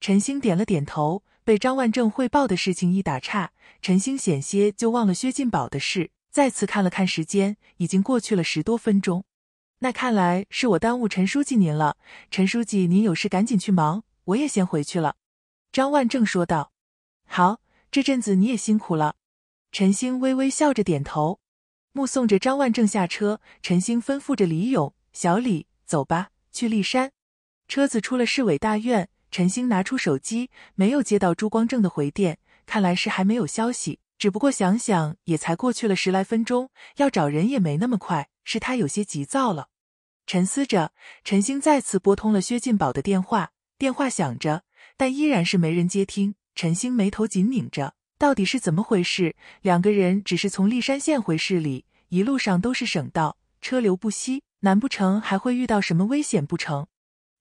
陈星点了点头。被张万正汇报的事情一打岔，陈星险些就忘了薛进宝的事。再次看了看时间，已经过去了十多分钟。那看来是我耽误陈书记您了，陈书记您有事赶紧去忙，我也先回去了。”张万正说道。“好，这阵子你也辛苦了。”陈星微微笑着点头，目送着张万正下车。陈星吩咐着李勇：“小李，走吧，去骊山。”车子出了市委大院。陈星拿出手机，没有接到朱光正的回电，看来是还没有消息。只不过想想也才过去了十来分钟，要找人也没那么快，是他有些急躁了。沉思着，陈星再次拨通了薛进宝的电话，电话响着，但依然是没人接听。陈星眉头紧拧着，到底是怎么回事？两个人只是从利山县回市里，一路上都是省道，车流不息，难不成还会遇到什么危险不成？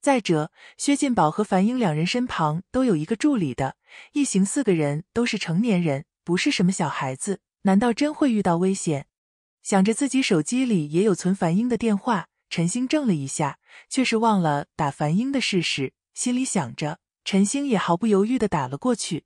再者，薛进宝和樊英两人身旁都有一个助理的，一行四个人都是成年人，不是什么小孩子，难道真会遇到危险？想着自己手机里也有存樊英的电话，陈星怔了一下，却是忘了打樊英的事实，心里想着，陈星也毫不犹豫的打了过去。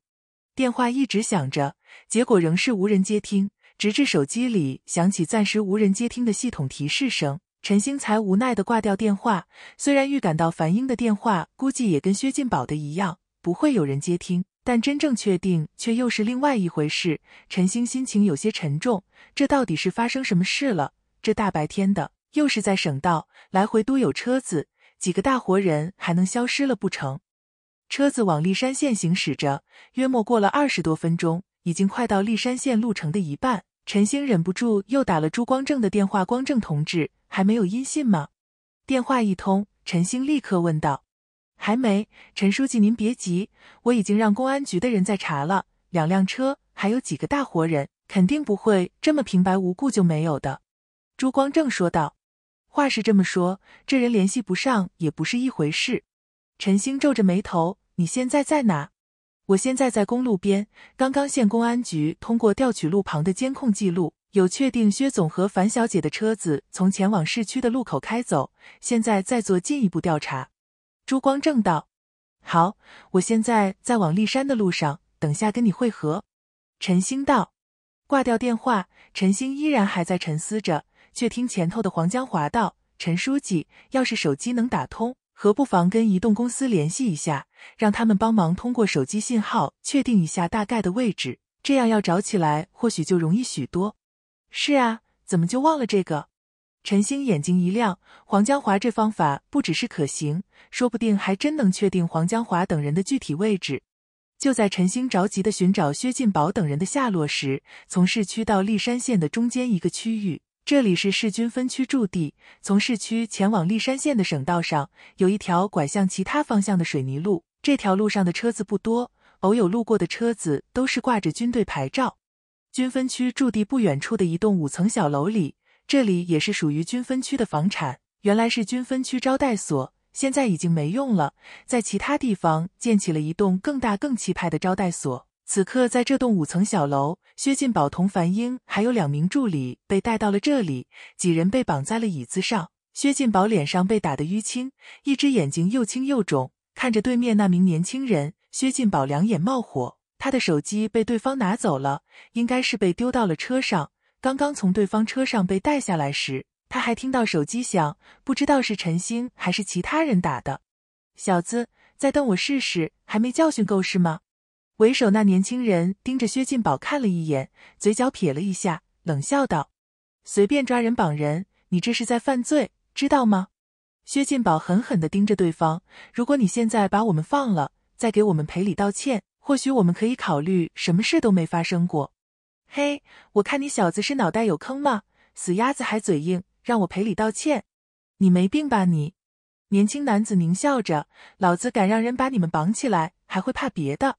电话一直响着，结果仍是无人接听，直至手机里响起暂时无人接听的系统提示声。陈星才无奈地挂掉电话。虽然预感到樊英的电话估计也跟薛进宝的一样，不会有人接听，但真正确定却又是另外一回事。陈星心情有些沉重。这到底是发生什么事了？这大白天的，又是在省道，来回都有车子，几个大活人还能消失了不成？车子往骊山县行驶着，约莫过了二十多分钟，已经快到骊山县路程的一半。陈星忍不住又打了朱光正的电话：“光正同志。”还没有音信吗？电话一通，陈星立刻问道：“还没，陈书记您别急，我已经让公安局的人在查了。两辆车，还有几个大活人，肯定不会这么平白无故就没有的。”朱光正说道：“话是这么说，这人联系不上也不是一回事。”陈星皱着眉头：“你现在在哪？我现在在公路边，刚刚县公安局通过调取路旁的监控记录。”有确定，薛总和樊小姐的车子从前往市区的路口开走，现在在做进一步调查。朱光正道：“好，我现在在往骊山的路上，等下跟你会合。”陈星道：“挂掉电话。”陈星依然还在沉思着，却听前头的黄江华道：“陈书记，要是手机能打通，何不妨跟移动公司联系一下，让他们帮忙通过手机信号确定一下大概的位置，这样要找起来或许就容易许多。”是啊，怎么就忘了这个？陈星眼睛一亮，黄江华这方法不只是可行，说不定还真能确定黄江华等人的具体位置。就在陈星着急的寻找薛进宝等人的下落时，从市区到立山县的中间一个区域，这里是市军分区驻地。从市区前往立山县的省道上，有一条拐向其他方向的水泥路，这条路上的车子不多，偶有路过的车子都是挂着军队牌照。军分区驻地不远处的一栋五层小楼里，这里也是属于军分区的房产，原来是军分区招待所，现在已经没用了，在其他地方建起了一栋更大更气派的招待所。此刻，在这栋五层小楼，薛进宝、童凡英还有两名助理被带到了这里，几人被绑在了椅子上。薛进宝脸上被打得淤青，一只眼睛又青又肿，看着对面那名年轻人，薛进宝两眼冒火。他的手机被对方拿走了，应该是被丢到了车上。刚刚从对方车上被带下来时，他还听到手机响，不知道是陈星还是其他人打的。小子，再瞪我试试，还没教训够是吗？为首那年轻人盯着薛进宝看了一眼，嘴角撇了一下，冷笑道：“随便抓人绑人，你这是在犯罪，知道吗？”薛进宝狠狠地盯着对方：“如果你现在把我们放了，再给我们赔礼道歉。”或许我们可以考虑什么事都没发生过。嘿，我看你小子是脑袋有坑吗？死鸭子还嘴硬，让我赔礼道歉？你没病吧你？年轻男子狞笑着：“老子敢让人把你们绑起来，还会怕别的？”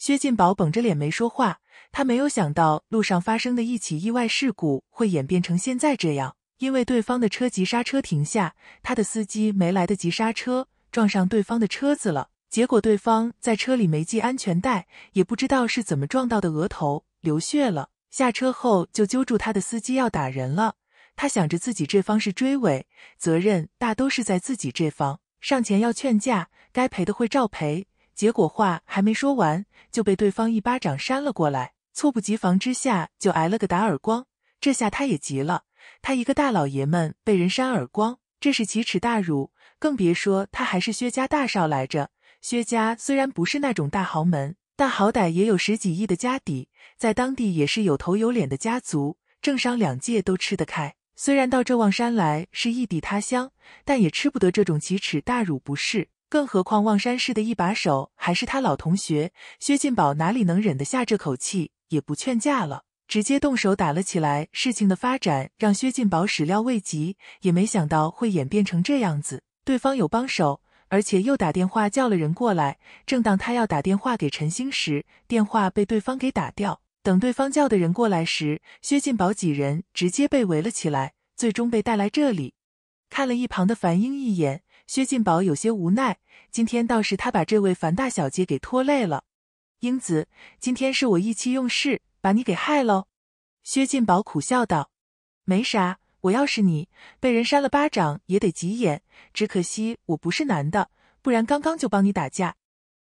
薛进宝绷着脸没说话。他没有想到路上发生的一起意外事故会演变成现在这样，因为对方的车急刹车停下，他的司机没来得及刹车，撞上对方的车子了。结果对方在车里没系安全带，也不知道是怎么撞到的，额头流血了。下车后就揪住他的司机要打人了。他想着自己这方是追尾，责任大都是在自己这方，上前要劝架，该赔的会照赔。结果话还没说完，就被对方一巴掌扇了过来，猝不及防之下就挨了个打耳光。这下他也急了，他一个大老爷们被人扇耳光，这是奇耻大辱，更别说他还是薛家大少来着。薛家虽然不是那种大豪门，但好歹也有十几亿的家底，在当地也是有头有脸的家族，政商两界都吃得开。虽然到这望山来是异地他乡，但也吃不得这种奇耻大辱，不是？更何况望山市的一把手还是他老同学薛进宝，哪里能忍得下这口气？也不劝架了，直接动手打了起来。事情的发展让薛进宝始料未及，也没想到会演变成这样子。对方有帮手。而且又打电话叫了人过来。正当他要打电话给陈星时，电话被对方给打掉。等对方叫的人过来时，薛进宝几人直接被围了起来，最终被带来这里。看了一旁的樊英一眼，薛进宝有些无奈。今天倒是他把这位樊大小姐给拖累了。英子，今天是我意气用事，把你给害喽。薛进宝苦笑道：“没啥。”我要是你被人扇了巴掌，也得急眼。只可惜我不是男的，不然刚刚就帮你打架。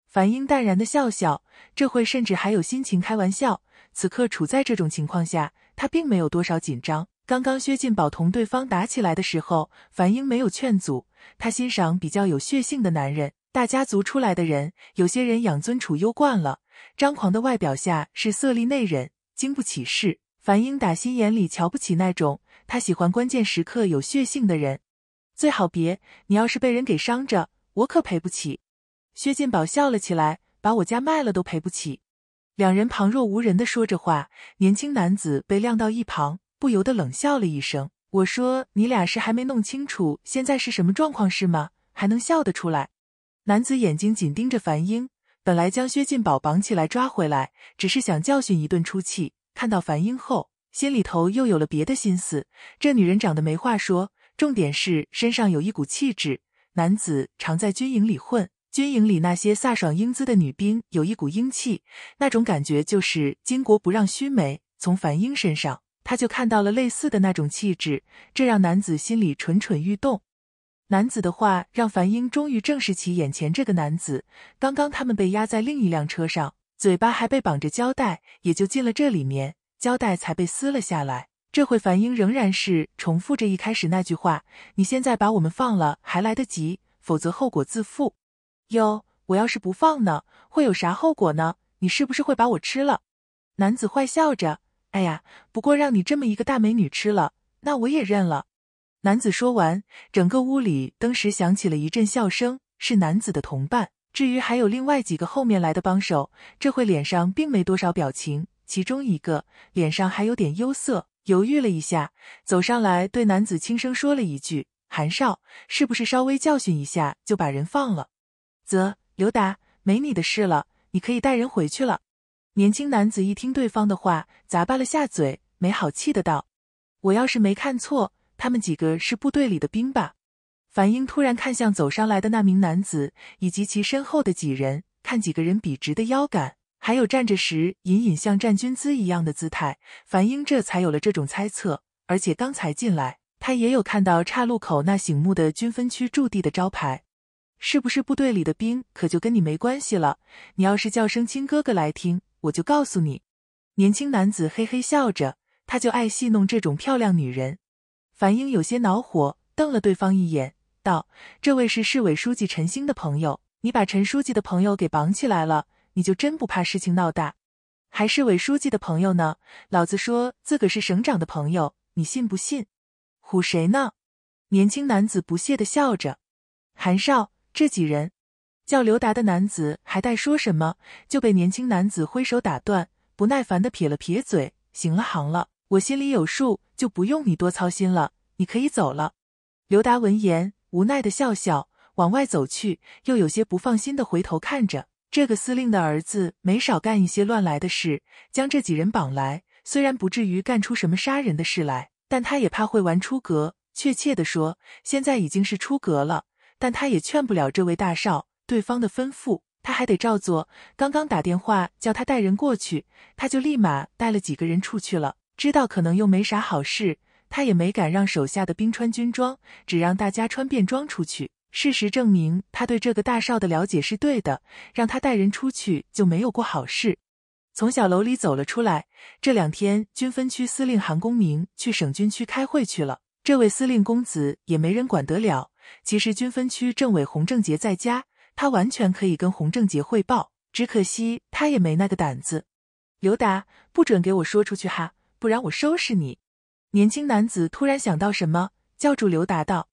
樊英淡然的笑笑，这会甚至还有心情开玩笑。此刻处在这种情况下，他并没有多少紧张。刚刚薛进宝同对方打起来的时候，樊英没有劝阻。他欣赏比较有血性的男人，大家族出来的人，有些人养尊处优惯了，张狂的外表下是色厉内荏，经不起事。樊英打心眼里瞧不起那种。他喜欢关键时刻有血性的人，最好别你要是被人给伤着，我可赔不起。薛进宝笑了起来，把我家卖了都赔不起。两人旁若无人的说着话，年轻男子被晾到一旁，不由得冷笑了一声：“我说你俩是还没弄清楚现在是什么状况是吗？还能笑得出来？”男子眼睛紧盯着樊英，本来将薛进宝绑起来抓回来，只是想教训一顿出气，看到樊英后。心里头又有了别的心思。这女人长得没话说，重点是身上有一股气质。男子常在军营里混，军营里那些飒爽英姿的女兵有一股英气，那种感觉就是巾帼不让须眉。从樊英身上，他就看到了类似的那种气质，这让男子心里蠢蠢欲动。男子的话让樊英终于正视起眼前这个男子。刚刚他们被压在另一辆车上，嘴巴还被绑着胶带，也就进了这里面。胶带才被撕了下来。这会，樊英仍然是重复着一开始那句话：“你现在把我们放了还来得及，否则后果自负。”哟，我要是不放呢，会有啥后果呢？你是不是会把我吃了？男子坏笑着：“哎呀，不过让你这么一个大美女吃了，那我也认了。”男子说完，整个屋里登时响起了一阵笑声。是男子的同伴，至于还有另外几个后面来的帮手，这会脸上并没多少表情。其中一个脸上还有点忧色，犹豫了一下，走上来对男子轻声说了一句：“韩少，是不是稍微教训一下就把人放了？”“则刘达，没你的事了，你可以带人回去了。”年轻男子一听对方的话，砸巴了下嘴，没好气的道：“我要是没看错，他们几个是部队里的兵吧？”樊英突然看向走上来的那名男子以及其身后的几人，看几个人笔直的腰杆。还有站着时隐隐像站军姿一样的姿态，樊英这才有了这种猜测。而且刚才进来，他也有看到岔路口那醒目的军分区驻地的招牌，是不是部队里的兵？可就跟你没关系了。你要是叫声亲哥哥来听，我就告诉你。年轻男子嘿嘿笑着，他就爱戏弄这种漂亮女人。樊英有些恼火，瞪了对方一眼，道：“这位是市委书记陈星的朋友，你把陈书记的朋友给绑起来了。”你就真不怕事情闹大？还是委书记的朋友呢？老子说自个是省长的朋友，你信不信？唬谁呢？年轻男子不屑的笑着。韩少，这几人，叫刘达的男子还待说什么，就被年轻男子挥手打断，不耐烦的撇了撇嘴：“行了，行了，我心里有数，就不用你多操心了，你可以走了。”刘达闻言，无奈的笑笑，往外走去，又有些不放心的回头看着。这个司令的儿子没少干一些乱来的事，将这几人绑来，虽然不至于干出什么杀人的事来，但他也怕会玩出格。确切地说，现在已经是出格了，但他也劝不了这位大少，对方的吩咐他还得照做。刚刚打电话叫他带人过去，他就立马带了几个人出去了。知道可能又没啥好事，他也没敢让手下的兵穿军装，只让大家穿便装出去。事实证明，他对这个大少的了解是对的。让他带人出去就没有过好事。从小楼里走了出来，这两天军分区司令韩公明去省军区开会去了，这位司令公子也没人管得了。其实军分区政委洪正杰在家，他完全可以跟洪正杰汇报，只可惜他也没那个胆子。刘达，不准给我说出去哈，不然我收拾你。年轻男子突然想到什么，叫住刘达道。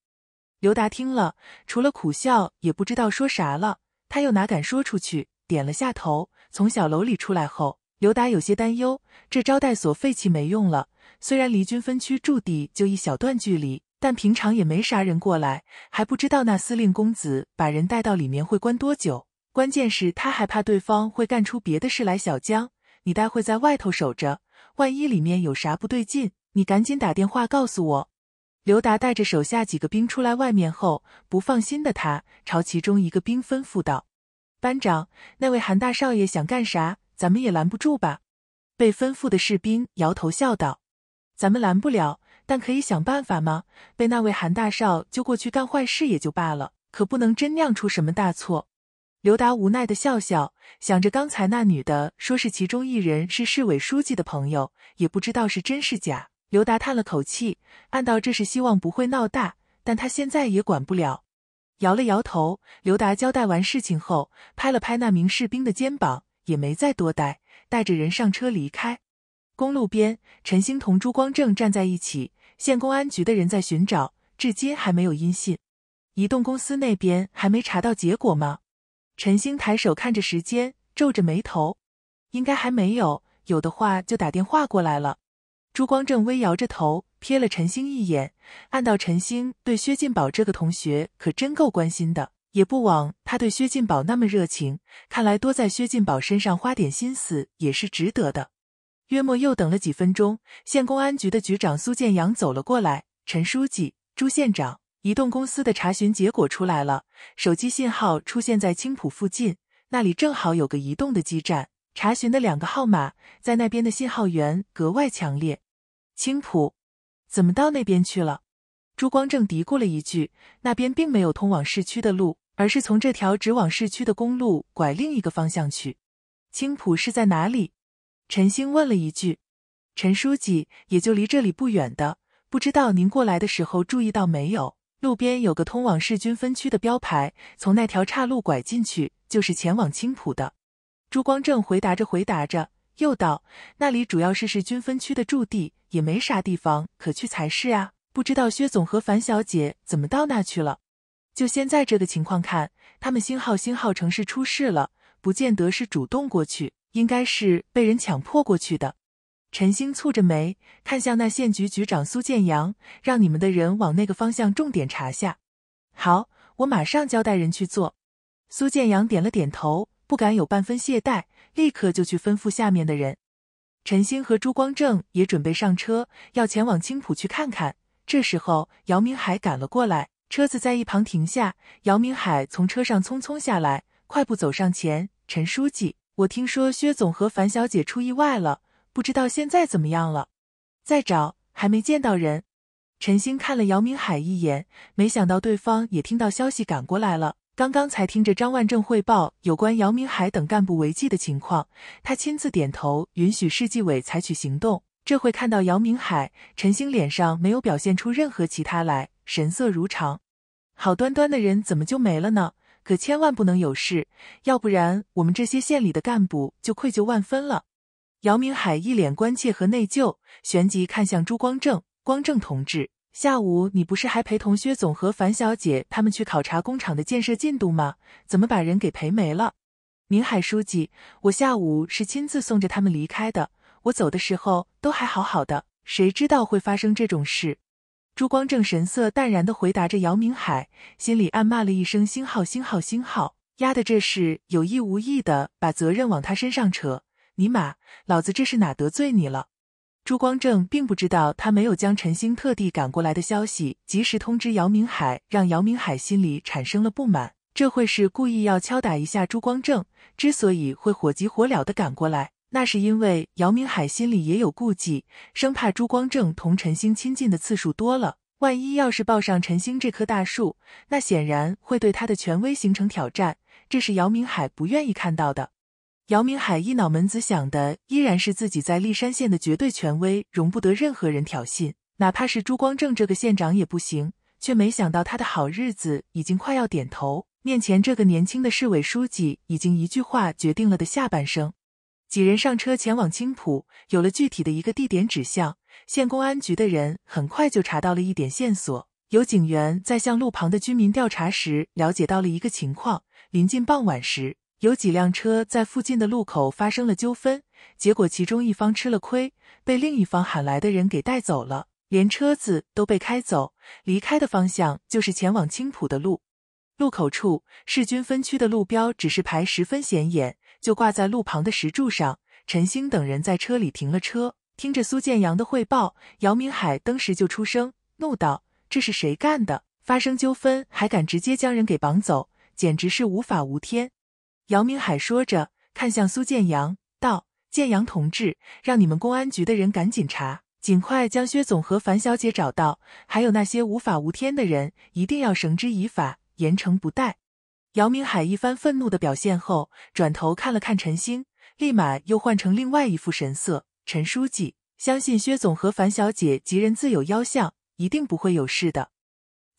刘达听了，除了苦笑也不知道说啥了。他又哪敢说出去？点了下头，从小楼里出来后，刘达有些担忧：这招待所废弃没用了，虽然离军分区驻地就一小段距离，但平常也没啥人过来，还不知道那司令公子把人带到里面会关多久。关键是他还怕对方会干出别的事来。小江，你待会在外头守着，万一里面有啥不对劲，你赶紧打电话告诉我。刘达带着手下几个兵出来外面后，不放心的他朝其中一个兵吩咐道：“班长，那位韩大少爷想干啥，咱们也拦不住吧？”被吩咐的士兵摇头笑道：“咱们拦不了，但可以想办法吗？被那位韩大少揪过去干坏事也就罢了，可不能真酿出什么大错。”刘达无奈的笑笑，想着刚才那女的说是其中一人是市委书记的朋友，也不知道是真是假。刘达叹了口气，暗道这是希望不会闹大，但他现在也管不了，摇了摇头。刘达交代完事情后，拍了拍那名士兵的肩膀，也没再多待，带着人上车离开。公路边，陈星同朱光正站在一起，县公安局的人在寻找，至今还没有音信。移动公司那边还没查到结果吗？陈星抬手看着时间，皱着眉头，应该还没有，有的话就打电话过来了。朱光正微摇着头，瞥了陈星一眼，暗道：“陈星对薛进宝这个同学可真够关心的，也不枉他对薛进宝那么热情。看来多在薛进宝身上花点心思也是值得的。”约莫又等了几分钟，县公安局的局长苏建阳走了过来：“陈书记，朱县长，移动公司的查询结果出来了，手机信号出现在青浦附近，那里正好有个移动的基站。查询的两个号码在那边的信号源格外强烈。”青浦，怎么到那边去了？朱光正嘀咕了一句。那边并没有通往市区的路，而是从这条直往市区的公路拐另一个方向去。青浦是在哪里？陈星问了一句。陈书记也就离这里不远的，不知道您过来的时候注意到没有？路边有个通往市军分区的标牌，从那条岔路拐进去就是前往青浦的。朱光正回答着回答着。又道：“那里主要是是军分区的驻地，也没啥地方可去才是啊。不知道薛总和樊小姐怎么到那去了？就现在这个情况看，他们星号星号城市出事了，不见得是主动过去，应该是被人强迫过去的。”陈星蹙着眉看向那县局局长苏建阳，让你们的人往那个方向重点查下。好，我马上交代人去做。苏建阳点了点头，不敢有半分懈怠。立刻就去吩咐下面的人。陈星和朱光正也准备上车，要前往青浦去看看。这时候，姚明海赶了过来，车子在一旁停下。姚明海从车上匆匆下来，快步走上前：“陈书记，我听说薛总和樊小姐出意外了，不知道现在怎么样了？再找，还没见到人。”陈星看了姚明海一眼，没想到对方也听到消息赶过来了。刚刚才听着张万正汇报有关姚明海等干部违纪的情况，他亲自点头，允许市纪委采取行动。这会看到姚明海、陈星脸上没有表现出任何其他来，神色如常。好端端的人怎么就没了呢？可千万不能有事，要不然我们这些县里的干部就愧疚万分了。姚明海一脸关切和内疚，旋即看向朱光正，光正同志。下午你不是还陪同薛总和樊小姐他们去考察工厂的建设进度吗？怎么把人给赔没了？明海书记，我下午是亲自送着他们离开的，我走的时候都还好好的，谁知道会发生这种事？朱光正神色淡然地回答着，姚明海心里暗骂了一声：星号星号星号，丫的，这是有意无意的把责任往他身上扯。尼玛，老子这是哪得罪你了？朱光正并不知道，他没有将陈星特地赶过来的消息及时通知姚明海，让姚明海心里产生了不满。这会是故意要敲打一下朱光正。之所以会火急火燎的赶过来，那是因为姚明海心里也有顾忌，生怕朱光正同陈星亲近的次数多了，万一要是抱上陈星这棵大树，那显然会对他的权威形成挑战，这是姚明海不愿意看到的。姚明海一脑门子想的依然是自己在立山县的绝对权威，容不得任何人挑衅，哪怕是朱光正这个县长也不行。却没想到他的好日子已经快要点头，面前这个年轻的市委书记已经一句话决定了的下半生。几人上车前往青浦，有了具体的一个地点指向，县公安局的人很快就查到了一点线索。有警员在向路旁的居民调查时，了解到了一个情况：临近傍晚时。有几辆车在附近的路口发生了纠纷，结果其中一方吃了亏，被另一方喊来的人给带走了，连车子都被开走。离开的方向就是前往青浦的路。路口处，市军分区的路标指示牌十分显眼，就挂在路旁的石柱上。陈星等人在车里停了车，听着苏建阳的汇报，姚明海当时就出声怒道：“这是谁干的？发生纠纷还敢直接将人给绑走，简直是无法无天！”姚明海说着，看向苏建阳，道：“建阳同志，让你们公安局的人赶紧查，尽快将薛总和樊小姐找到，还有那些无法无天的人，一定要绳之以法，严惩不贷。”姚明海一番愤怒的表现后，转头看了看陈星，立马又换成另外一副神色：“陈书记，相信薛总和樊小姐吉人自有妖相，一定不会有事的。”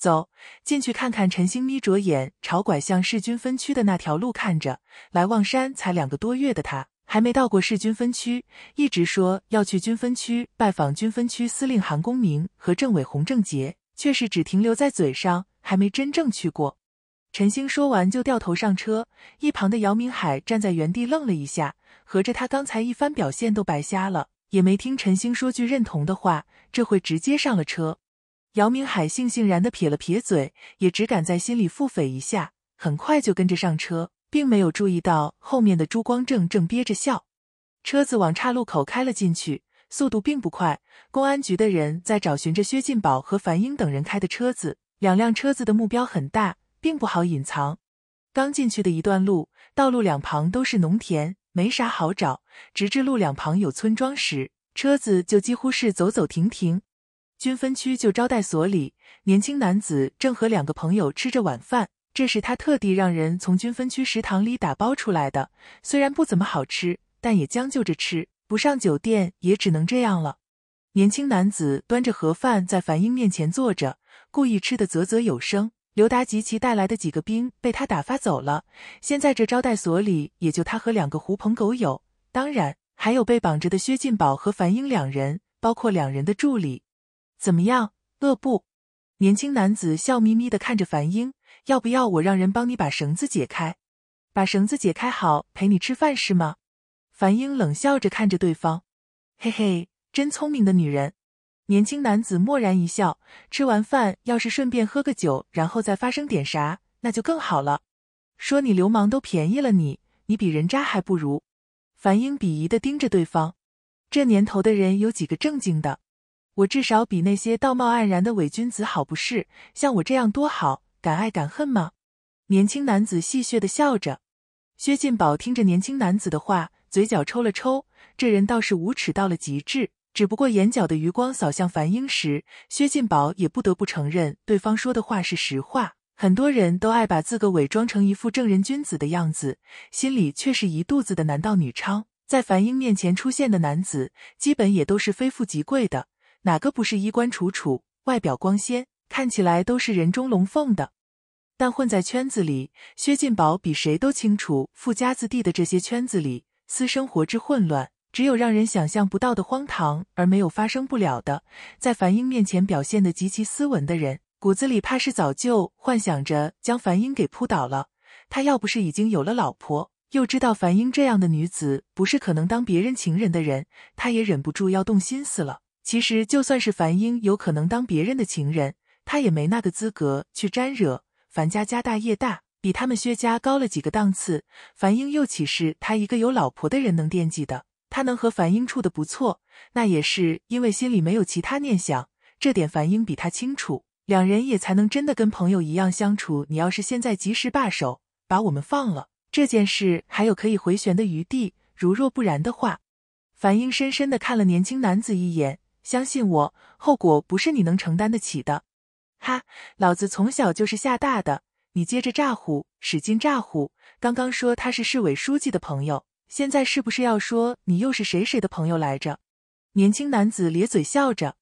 走进去看看，陈星眯着眼朝拐向市军分区的那条路看着。来望山才两个多月的他，还没到过市军分区，一直说要去军分区拜访军分区司令韩公明和政委洪正杰，却是只停留在嘴上，还没真正去过。陈星说完就掉头上车，一旁的姚明海站在原地愣了一下，合着他刚才一番表现都白瞎了，也没听陈星说句认同的话，这会直接上了车。姚明海悻悻然的撇了撇嘴，也只敢在心里腹诽一下，很快就跟着上车，并没有注意到后面的朱光正正憋着笑。车子往岔路口开了进去，速度并不快。公安局的人在找寻着薛进宝和樊英等人开的车子，两辆车子的目标很大，并不好隐藏。刚进去的一段路，道路两旁都是农田，没啥好找，直至路两旁有村庄时，车子就几乎是走走停停。军分区就招待所里，年轻男子正和两个朋友吃着晚饭。这是他特地让人从军分区食堂里打包出来的，虽然不怎么好吃，但也将就着吃。不上酒店也只能这样了。年轻男子端着盒饭在樊英面前坐着，故意吃得啧啧有声。刘达及其带来的几个兵被他打发走了，现在这招待所里也就他和两个狐朋狗友，当然还有被绑着的薛进宝和樊英两人，包括两人的助理。怎么样，乐不？年轻男子笑眯眯的看着樊英，要不要我让人帮你把绳子解开？把绳子解开好陪你吃饭是吗？樊英冷笑着看着对方，嘿嘿，真聪明的女人。年轻男子蓦然一笑，吃完饭要是顺便喝个酒，然后再发生点啥，那就更好了。说你流氓都便宜了你，你比人渣还不如。樊英鄙夷的盯着对方，这年头的人有几个正经的？我至少比那些道貌岸然的伪君子好，不是？像我这样多好，敢爱敢恨吗？年轻男子戏谑的笑着。薛进宝听着年轻男子的话，嘴角抽了抽。这人倒是无耻到了极致。只不过眼角的余光扫向樊英时，薛进宝也不得不承认对方说的话是实话。很多人都爱把自个伪装成一副正人君子的样子，心里却是一肚子的男盗女娼。在樊英面前出现的男子，基本也都是非富即贵的。哪个不是衣冠楚楚、外表光鲜，看起来都是人中龙凤的？但混在圈子里，薛进宝比谁都清楚，富家子弟的这些圈子里，私生活之混乱，只有让人想象不到的荒唐，而没有发生不了的。在樊英面前表现的极其斯文的人，骨子里怕是早就幻想着将樊英给扑倒了。他要不是已经有了老婆，又知道樊英这样的女子不是可能当别人情人的人，他也忍不住要动心思了。其实就算是樊英有可能当别人的情人，他也没那个资格去沾惹。樊家家大业大，比他们薛家高了几个档次，樊英又岂是他一个有老婆的人能惦记的？他能和樊英处的不错，那也是因为心里没有其他念想，这点樊英比他清楚，两人也才能真的跟朋友一样相处。你要是现在及时罢手，把我们放了，这件事还有可以回旋的余地。如若不然的话，樊英深深的看了年轻男子一眼。相信我，后果不是你能承担得起的。哈，老子从小就是吓大的。你接着咋呼，使劲咋呼。刚刚说他是市委书记的朋友，现在是不是要说你又是谁谁的朋友来着？年轻男子咧嘴笑着。